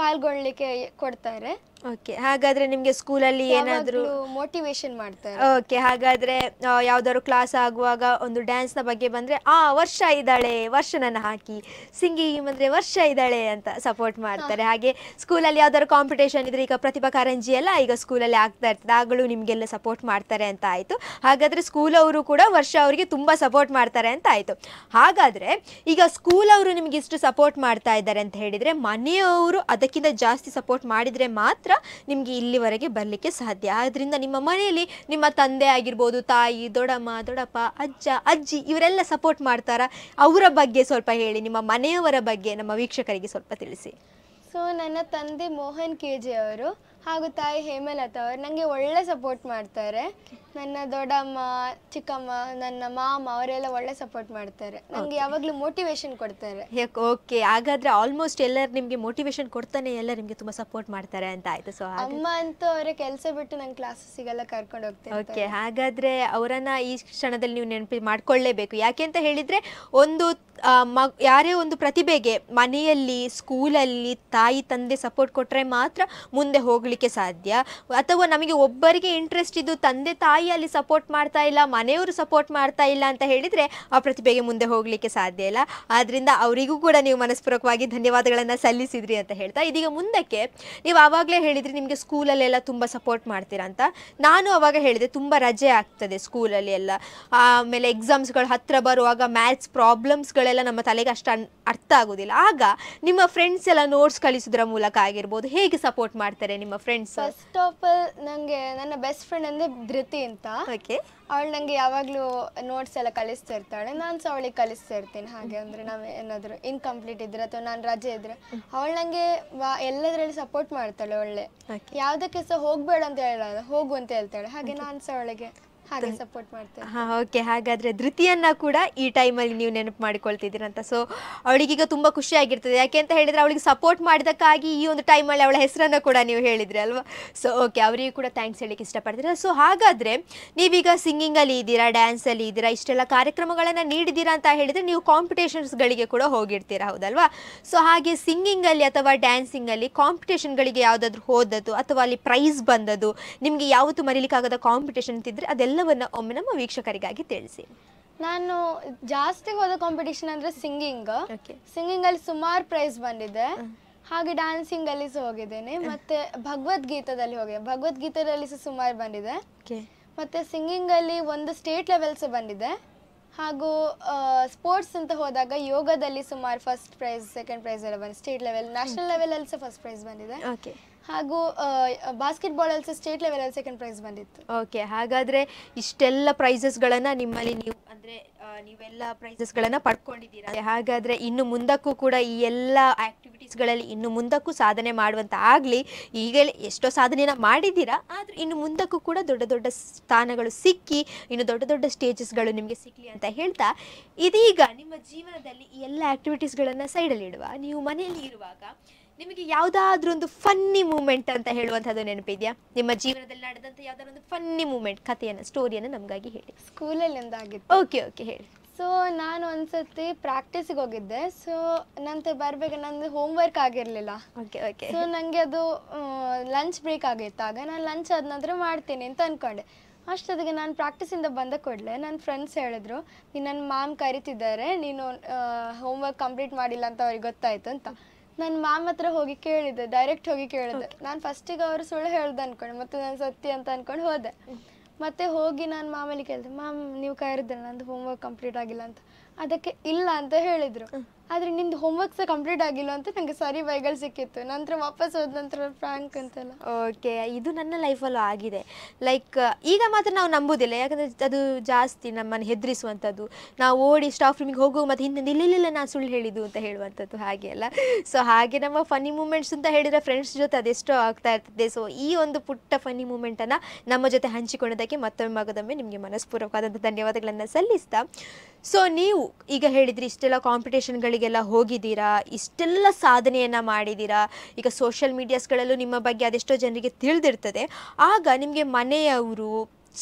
ಪಾಲ್ಗೊಳ್ಳಿಕ್ಕೆ ಕೊಡ್ತಾರೆ ಓಕೆ ಹಾಗಾದ್ರೆ ನಿಮ್ಗೆ ಸ್ಕೂಲಲ್ಲಿ ಏನಾದರೂ ಮೋಟಿವೇಶನ್ ಮಾಡ್ತಾರೆ ಓಕೆ ಹಾಗಾದ್ರೆ ಯಾವ್ದಾದ್ರು ಕ್ಲಾಸ್ ಆಗುವಾಗ ಒಂದು ನ ಬಗ್ಗೆ ಬಂದ್ರೆ ಆ ವರ್ಷ ಇದ್ದಾಳೆ ವರ್ಷನನ್ನ ಹಾಕಿ ಸಿಂಗಿಂಗ್ ಬಂದ್ರೆ ವರ್ಷ ಇದ್ದಾಳೆ ಅಂತ ಸಪೋರ್ಟ್ ಮಾಡ್ತಾರೆ ಹಾಗೆ ಸ್ಕೂಲಲ್ಲಿ ಯಾವ್ದಾದ್ರು ಕಾಂಪಿಟೇಷನ್ ಇದ್ರೆ ಈಗ ಪ್ರತಿಭಾ ಕಾರಂಜಿ ಎಲ್ಲ ಈಗ ಸ್ಕೂಲಲ್ಲಿ ಆಗ್ತಾ ಇರ್ತದೆ ಆಗಲೂ ನಿಮ್ಗೆಲ್ಲ ಸಪೋರ್ಟ್ ಮಾಡ್ತಾರೆ ಅಂತ ಆಯ್ತು ಹಾಗಾದ್ರೆ ಸ್ಕೂಲ್ ಅವರು ಕೂಡ ವರ್ಷ ಅವರಿಗೆ ತುಂಬಾ ಸಪೋರ್ಟ್ ಮಾಡ್ತಾರೆ ಅಂತ ಆಯ್ತು ಹಾಗಾದ್ರೆ ಈಗ ಸ್ಕೂಲ್ ಅವರು ನಿಮ್ಗೆ ಇಷ್ಟು ಸಪೋರ್ಟ್ ಮಾಡ್ತಾ ಇದ್ದಾರೆ ಅಂತ ಹೇಳಿದ್ರೆ ಮನೆಯವರು ಅದಕ್ಕಿಂತ ಜಾಸ್ತಿ ಸಪೋರ್ಟ್ ಮಾಡಿದ್ರೆ ಮಾತ್ರ ನಿಮಗೆ ಇಲ್ಲಿವರೆಗೆ ಬರಲಿಕ್ಕೆ ಸಾಧ್ಯ ಆದ್ದರಿಂದ ನಿಮ್ಮ ಮನೆಯಲ್ಲಿ ನಿಮ್ಮ ತಂದೆ ಆಗಿರ್ಬೋದು ತಾಯಿ ದೊಡಮ್ಮ ದೊಡಪ್ಪ ಅಜ್ಜ ಅಜ್ಜಿ ಇವರೆಲ್ಲ ಸಪೋರ್ಟ್ ಮಾಡ್ತಾರಾ ಅವರ ಬಗ್ಗೆ ಸ್ವಲ್ಪ ಹೇಳಿ ನಿಮ್ಮ ಮನೆಯವರ ಬಗ್ಗೆ ನಮ್ಮ ವೀಕ್ಷಕರಿಗೆ ಸ್ವಲ್ಪ ತಿಳಿಸಿ ಸೊ ನನ್ನ ತಂದೆ ಮೋಹನ್ ಕೆ ಅವರು ಹಾಗೂ ತಾಯಿ ಹೇಮಲತಾ ಅವರು ನನಗೆ ಒಳ್ಳೆ ಸಪೋರ್ಟ್ ಮಾಡ್ತಾರೆ ನನ್ನ ದೊಡ್ಡಮ್ಮ ಚಿಕ್ಕಮ್ಮ ನನ್ನ ಮಾಮ ಅವರೆಲ್ಲ ಒಳ್ಳೆ ಸಪೋರ್ಟ್ ಮಾಡ್ತಾರೆ ನನಗೆ ಯಾವಾಗಲೂ ಮೋಟಿವೇಶನ್ ಕೊಡ್ತಾರೆ ಓಕೆ ಹಾಗಾದ್ರೆ ಆಲ್ಮೋಸ್ಟ್ ಎಲ್ಲರೂ ನಿಮಗೆ ಮೋಟಿವೇಶನ್ ಕೊಡ್ತಾನೆ ಎಲ್ಲ ನಿಮಗೆ ತುಂಬ ಸಪೋರ್ಟ್ ಮಾಡ್ತಾರೆ ಅಂತ ಆಯ್ತು ಸೊ ಅಮ್ಮ ಅಂತೂ ಅವರ ಕೆಲಸ ಬಿಟ್ಟು ನನ್ನ ಕ್ಲಾಸಸ್ಸಿಗೆಲ್ಲ ಕರ್ಕೊಂಡು ಹೋಗ್ತೀನಿ ಓಕೆ ಹಾಗಾದ್ರೆ ಅವರನ್ನ ಈ ಕ್ಷಣದಲ್ಲಿ ನೀವು ನೆನಪಿ ಮಾಡ್ಕೊಳ್ಳೇಬೇಕು ಯಾಕೆ ಅಂತ ಹೇಳಿದ್ರೆ ಒಂದು ಮ ಯಾರೇ ಒಂದು ಪ್ರತಿಭೆಗೆ ಮನೆಯಲ್ಲಿ ಸ್ಕೂಲಲ್ಲಿ ತಾಯಿ ತಂದೆ ಸಪೋರ್ಟ್ ಕೊಟ್ಟರೆ ಮಾತ್ರ ಮುಂದೆ ಹೋಗಲಿಕ್ಕೆ ಸಾಧ್ಯ ಅಥವಾ ನಮಗೆ ಒಬ್ಬರಿಗೆ ಇಂಟ್ರೆಸ್ಟ್ ಇದ್ದು ತಂದೆ ತಾಯಿಯಲ್ಲಿ ಸಪೋರ್ಟ್ ಮಾಡ್ತಾ ಇಲ್ಲ ಮನೆಯವರು ಸಪೋರ್ಟ್ ಮಾಡ್ತಾ ಇಲ್ಲ ಅಂತ ಹೇಳಿದರೆ ಆ ಪ್ರತಿಭೆಗೆ ಮುಂದೆ ಹೋಗಲಿಕ್ಕೆ ಸಾಧ್ಯ ಇಲ್ಲ ಆದ್ದರಿಂದ ಅವರಿಗೂ ಕೂಡ ನೀವು ಮನಸ್ಪೂರ್ವಕವಾಗಿ ಧನ್ಯವಾದಗಳನ್ನು ಸಲ್ಲಿಸಿದ್ರಿ ಅಂತ ಹೇಳ್ತಾ ಇದೀಗ ಮುಂದಕ್ಕೆ ನೀವು ಆವಾಗಲೇ ಹೇಳಿದ್ರಿ ನಿಮಗೆ ಸ್ಕೂಲಲ್ಲೆಲ್ಲ ತುಂಬ ಸಪೋರ್ಟ್ ಮಾಡ್ತೀರಾ ಅಂತ ನಾನು ಅವಾಗ ಹೇಳಿದೆ ತುಂಬ ರಜೆ ಆಗ್ತದೆ ಸ್ಕೂಲಲ್ಲಿ ಎಲ್ಲ ಆಮೇಲೆ ಎಕ್ಸಾಮ್ಸ್ಗಳು ಹತ್ತಿರ ಬರುವಾಗ ಮ್ಯಾಥ್ಸ್ ಪ್ರಾಬ್ಲಮ್ಸ್ಗಳು ವಿಷಯಗಳೆಲ್ಲ ನಮ್ಮ ತಲೆಗೆ ಅಷ್ಟು ಅರ್ಥ ಆಗೋದಿಲ್ಲ ಆಗ ನಿಮ್ಮ ಫ್ರೆಂಡ್ಸ್ ಎಲ್ಲ ನೋಟ್ಸ್ ಕಳಿಸೋದ್ರ ಮೂಲಕ ಆಗಿರ್ಬೋದು ಹೇಗೆ ಸಪೋರ್ಟ್ ಮಾಡ್ತಾರೆ ನಿಮ್ಮ ಫ್ರೆಂಡ್ಸ್ ಫಸ್ಟ್ ಆಫ್ ಆಲ್ ನಂಗೆ ನನ್ನ ಬೆಸ್ಟ್ ಫ್ರೆಂಡ್ ಅಂದ್ರೆ ಧೃತಿ ಅಂತ ಓಕೆ ಅವಳು ನಂಗೆ ಯಾವಾಗಲೂ ನೋಟ್ಸ್ ಎಲ್ಲ ಕಲಿಸ್ತಾ ಇರ್ತಾಳೆ ನಾನು ಸಹ ಅವಳಿಗೆ ಕಲಿಸ್ತಾ ಇರ್ತೀನಿ ಹಾಗೆ ಅಂದ್ರೆ ನಾವು ಏನಾದರೂ ಇನ್ಕಂಪ್ಲೀಟ್ ಇದ್ರೆ ಅಥವಾ ನಾನು ರಜೆ ಇದ್ರೆ ಅವಳು ನನಗೆ ಎಲ್ಲದರಲ್ಲಿ ಸಪೋರ್ಟ್ ಮಾಡ್ತಾಳೆ ಒಳ್ಳೆ ಯಾವುದಕ್ಕೆ ಸಹ ಹೋಗಬೇಡ ಅಂತ ಹೇಳಲ್ಲ ಹೋಗು ಅಂತ ಹೇಳ್ತಾಳೆ ಹಾಗೆ ನಾನು ಸಹ ಅವಳಿಗೆ ಹಾಗೆ ಸಪೋರ್ಟ್ ಮಾಡ್ತೀವಿ ಓಕೆ ಹಾಗಾದ್ರೆ ಧೃತಿಯನ್ನ ಕೂಡ ಈ ಟೈಮಲ್ಲಿ ನೀವು ನೆನಪು ಮಾಡಿಕೊಳ್ತಿದ್ದೀರಂತ ಸೊ ಅವಳಿಗೀಗ ಖುಷಿ ಖುಷಿಯಾಗಿರ್ತದೆ ಯಾಕೆ ಅಂತ ಹೇಳಿದ್ರೆ ಅವಳಿಗೆ ಸಪೋರ್ಟ್ ಮಾಡಿದಕ್ಕಾಗಿ ಈ ಒಂದು ಟೈಮಲ್ಲಿ ಅವಳ ಹೆಸರನ್ನು ಕೂಡ ನೀವು ಹೇಳಿದ್ರಿ ಅಲ್ವಾ ಸೊ ಓಕೆ ಅವರಿಗೂ ಕೂಡ ಥ್ಯಾಂಕ್ಸ್ ಹೇಳಲಿಕ್ಕೆ ಇಷ್ಟಪಡ್ತೀರಾ ಸೊ ಹಾಗಾದ್ರೆ ನೀವೀಗ ಸಿಂಗಿಂಗಲ್ಲಿ ಇದ್ದೀರಾ ಡ್ಯಾನ್ಸಲ್ಲಿ ಇದ್ದೀರಾ ಇಷ್ಟೆಲ್ಲ ಕಾರ್ಯಕ್ರಮಗಳನ್ನು ನೀಡಿದ್ದೀರಾ ಅಂತ ಹೇಳಿದ್ರೆ ನೀವು ಕಾಂಪಿಟೇಷನ್ಸ್ಗಳಿಗೆ ಕೂಡ ಹೋಗಿರ್ತೀರಾ ಹೌದಲ್ವಾ ಸೊ ಹಾಗೆ ಸಿಂಗಿಂಗಲ್ಲಿ ಅಥವಾ ಡ್ಯಾನ್ಸಿಂಗಲ್ಲಿ ಕಾಂಪಿಟೇಷನ್ಗಳಿಗೆ ಯಾವುದಾದ್ರೂ ಹೋದದ್ದು ಅಥವಾ ಅಲ್ಲಿ ಪ್ರೈಸ್ ಬಂದದ್ದು ನಿಮಗೆ ಯಾವತ್ತು ಮರಿಲಿಕ್ಕಾಗದ ಕಾಂಪಿಟೇಷನ್ ಅಂತಿದ್ರೆ ಅದೆಲ್ಲ ಎಲ್ಲವನ್ನ ಒಮ್ಮೆ ನಮ್ಮ ವೀಕ್ಷಕರಿಗಾಗಿ ತಿಳಿಸಿ ನಾನು ಜಾಸ್ತಿ ಹೋದ ಕಾಂಪಿಟೇಷನ್ ಅಂದ್ರೆ ಸಿಂಗಿಂಗ್ ಸಿಂಗಿಂಗ್ ಅಲ್ಲಿ ಸುಮಾರು ಪ್ರೈಸ್ ಬಂದಿದೆ ಹಾಗೆ ಡ್ಯಾನ್ಸಿಂಗ್ ಅಲ್ಲಿ ಸಹ ಹೋಗಿದ್ದೇನೆ ಮತ್ತೆ ಭಗವದ್ಗೀತದಲ್ಲಿ ಹೋಗಿದೆ ಭಗವದ್ಗೀತದಲ್ಲಿ ಸಹ ಸುಮಾರು ಬಂದಿದೆ ಮತ್ತೆ ಸಿಂಗಿಂಗ್ ಅಲ್ಲಿ ಒಂದು ಸ್ಟೇಟ್ ಲೆವೆಲ್ ಸಹ ಬಂದಿದೆ ಹಾಗೂ ಸ್ಪೋರ್ಟ್ಸ್ ಅಂತ ಹೋದಾಗ ಯೋಗದಲ್ಲಿ ಸುಮಾರು ಫಸ್ಟ್ ಪ್ರೈಸ್ ಸೆಕೆಂಡ್ ಪ್ರೈಸ್ ಎಲ್ಲ ಬಂದಿದೆ ಸ್ಟೇಟ್ ಲೆವೆಲ್ ನ್ಯಾಷನಲ್ ಲೆವೆಲ್ ಅಲ್ಲಿ ಸಹ ಫಸ್ಟ್ ಪ್ರೈಸ್ ಬಂದಿದೆ ಹಾಗೂ ಬಾಸ್ಕೆಟ್ಬಾಲಲ್ಲಿ ಸಹ ಸ್ಟೇಟ್ ಲೆವೆಲಲ್ಲಿ ಸೆಕೆಂಡ್ ಪ್ರೈಸ್ ಬಂದಿತ್ತು ಓಕೆ ಹಾಗಾದರೆ ಇಷ್ಟೆಲ್ಲ ಪ್ರೈಸಸ್ಗಳನ್ನು ನಿಮ್ಮಲ್ಲಿ ನೀವು ಅಂದರೆ ನೀವೆಲ್ಲ ಪ್ರೈಸಸ್ಗಳನ್ನು ಪಡ್ಕೊಂಡಿದ್ದೀರಾ ಹಾಗಾದ್ರೆ ಇನ್ನು ಮುಂದಕ್ಕೂ ಕೂಡ ಈ ಎಲ್ಲ ಆ್ಯಕ್ಟಿವಿಟೀಸ್ಗಳಲ್ಲಿ ಇನ್ನು ಮುಂದಕ್ಕೂ ಸಾಧನೆ ಮಾಡುವಂತ ಆಗಲಿ ಈಗ ಎಷ್ಟೋ ಸಾಧನೆಯನ್ನ ಮಾಡಿದ್ದೀರಾ ಆದರೆ ಇನ್ನು ಮುಂದಕ್ಕೂ ಕೂಡ ದೊಡ್ಡ ದೊಡ್ಡ ಸ್ಥಾನಗಳು ಸಿಕ್ಕಿ ಇನ್ನು ದೊಡ್ಡ ದೊಡ್ಡ ಸ್ಟೇಜಸ್ಗಳು ನಿಮಗೆ ಸಿಕ್ಕಲಿ ಅಂತ ಹೇಳ್ತಾ ಇದೀಗ ನಿಮ್ಮ ಜೀವನದಲ್ಲಿ ಈ ಎಲ್ಲ ಸೈಡಲ್ಲಿ ಇಡುವ ನೀವು ಮನೆಯಲ್ಲಿ ಇರುವಾಗ ನಿಮಗೆ ಯಾವುದಾದ್ರೂ ಒಂದು ಫನ್ನಿ ಮೂಮೆಂಟ್ ಅಂತ ಹೇಳುವಂಥದ್ದು ನೆನಪಿದೆಯಾ ನಿಮ್ಮ ಜೀವನದಲ್ಲಿ ನಡೆದಂಥ ಯಾವ್ದಾದ್ರು ಒಂದು ಫನ್ನಿ ಮೂಮೆಂಟ್ ಕಥೆಯನ್ನು ಸ್ಟೋರಿಯನ್ನು ನಮಗಾಗಿ ಹೇಳಿ ಸ್ಕೂಲಲ್ಲಿ ಒಂದಾಗಿತ್ತು ಓಕೆ ಓಕೆ ಹೇಳಿ ಸೊ ನಾನು ಒಂದ್ಸತಿ ಪ್ರಾಕ್ಟೀಸಿಗೆ ಹೋಗಿದ್ದೆ ಸೊ ನಂತರ ಬರಬೇಕು ನಂದು ಹೋಮ್ ವರ್ಕ್ ಆಗಿರಲಿಲ್ಲ ಓಕೆ ಓಕೆ ಸೊ ನನಗೆ ಅದು ಲಂಚ್ ಬ್ರೇಕ್ ಆಗ ನಾನು ಲಂಚ್ ಆದ ನಂತರ ಮಾಡ್ತೀನಿ ಅಂತ ಅಂದ್ಕೊಂಡೆ ಅಷ್ಟೊತ್ತಿಗೆ ನಾನು ಪ್ರಾಕ್ಟೀಸಿಂದ ಬಂದ ಕೂಡಲೇ ನನ್ನ ಫ್ರೆಂಡ್ಸ್ ಹೇಳಿದ್ರು ನೀನು ನನ್ನ ಮಾಮ್ ಕರಿತಿದ್ದಾರೆ ನೀನು ಹೋಮ್ ವರ್ಕ್ ಕಂಪ್ಲೀಟ್ ಮಾಡಿಲ್ಲ ಅಂತ ಅವ್ರಿಗೆ ಗೊತ್ತಾಯಿತು ಅಂತ ನನ್ನ ಮಾಮ್ ಹತ್ರ ಹೋಗಿ ಕೇಳಿದೆ ಡೈರೆಕ್ಟ್ ಹೋಗಿ ಕೇಳಿದೆ ನಾನು ಫಸ್ಟಿಗೆ ಅವರು ಸುಳ್ಳು ಹೇಳ್ದೆ ಅನ್ಕೊಂಡೆ ಮತ್ತೆ ನಾನು ಸತ್ಯ ಅಂತ ಅನ್ಕೊಂಡು ಹೋದೆ ಮತ್ತೆ ಹೋಗಿ ನಾನು ಮಾಮಲಿ ಕೇಳಿದೆ ಮ್ಯಾಮ್ ನೀವು ಕರೆದ್ರೆ ನಂದು ಹೋಮ್ವರ್ಕ್ ಕಂಪ್ಲೀಟ್ ಆಗಿಲ್ಲ ಅಂತ ಅದಕ್ಕೆ ಇಲ್ಲ ಅಂತ ಹೇಳಿದರು ಆದರೆ ಹೋಮ್ವರ್ಕ್ ಸಹ ಕಂಪ್ಲೀಟ್ ಆಗಿಲ್ಲ ಅಂತ ನನಗೆ ಸಾರಿ ಬೈಗಳು ಸಿಕ್ಕಿತ್ತು ನಂತರ ವಾಪಸ್ ಹೋದ ನಂತರ ಫ್ರ್ಯಾಂಕ್ ಅಂತೆಲ್ಲ ಓಕೆ ಇದು ನನ್ನ ಲೈಫಲ್ಲೂ ಆಗಿದೆ ಲೈಕ್ ಈಗ ಮಾತ್ರ ನಾವು ನಂಬೋದಿಲ್ಲ ಯಾಕಂದರೆ ಅದು ಜಾಸ್ತಿ ನಮ್ಮನ್ನು ಹೆದರಿಸುವಂಥದ್ದು ನಾವು ಓಡಿ ಸ್ಟಾಫ್ ರೂಮಿಗೆ ಹೋಗುವ ಮತ್ತು ಹಿಂದೆ ಇಲ್ಲ ನಾನು ಸುಳ್ಳು ಹೇಳಿದ್ದು ಅಂತ ಹೇಳುವಂಥದ್ದು ಹಾಗೆ ಅಲ್ಲ ಸೊ ಹಾಗೆ ನಮ್ಮ ಫನಿ ಮೂಮೆಂಟ್ಸ್ ಅಂತ ಹೇಳಿದರೆ ಫ್ರೆಂಡ್ಸ್ ಜೊತೆ ಅದೆಷ್ಟೋ ಆಗ್ತಾ ಇರ್ತದೆ ಸೊ ಈ ಒಂದು ಪುಟ್ಟ ಫನಿ ಮೂಮೆಂಟನ್ನು ನಮ್ಮ ಜೊತೆ ಹಂಚಿಕೊಳ್ಳೋದಕ್ಕೆ ಮತ್ತೊಮ್ಮೆ ಮಗದೊಮ್ಮೆ ನಿಮಗೆ ಮನಸ್ಪೂರ್ವಕವಾದಂಥ ಧನ್ಯವಾದಗಳನ್ನು ಸಲ್ಲಿಸ್ತಾ ಸೊ ನೀವು ಈಗ ಹೇಳಿದ್ರಿ ಇಷ್ಟೆಲ್ಲ ಕಾಂಪಿಟೇಷನ್ಗಳಿಗೆ ದೇಶಗಳಿಗೆಲ್ಲ ಹೋಗಿದ್ದೀರಾ ಇಷ್ಟೆಲ್ಲ ಸಾಧನೆಯನ್ನು ಮಾಡಿದ್ದೀರಾ ಈಗ ಸೋಷಿಯಲ್ ಮೀಡಿಯಾಸ್ಗಳಲ್ಲೂ ನಿಮ್ಮ ಬಗ್ಗೆ ಅದೆಷ್ಟೋ ಜನರಿಗೆ ತಿಳಿದಿರ್ತದೆ ಆಗ ನಿಮಗೆ ಮನೆಯವರು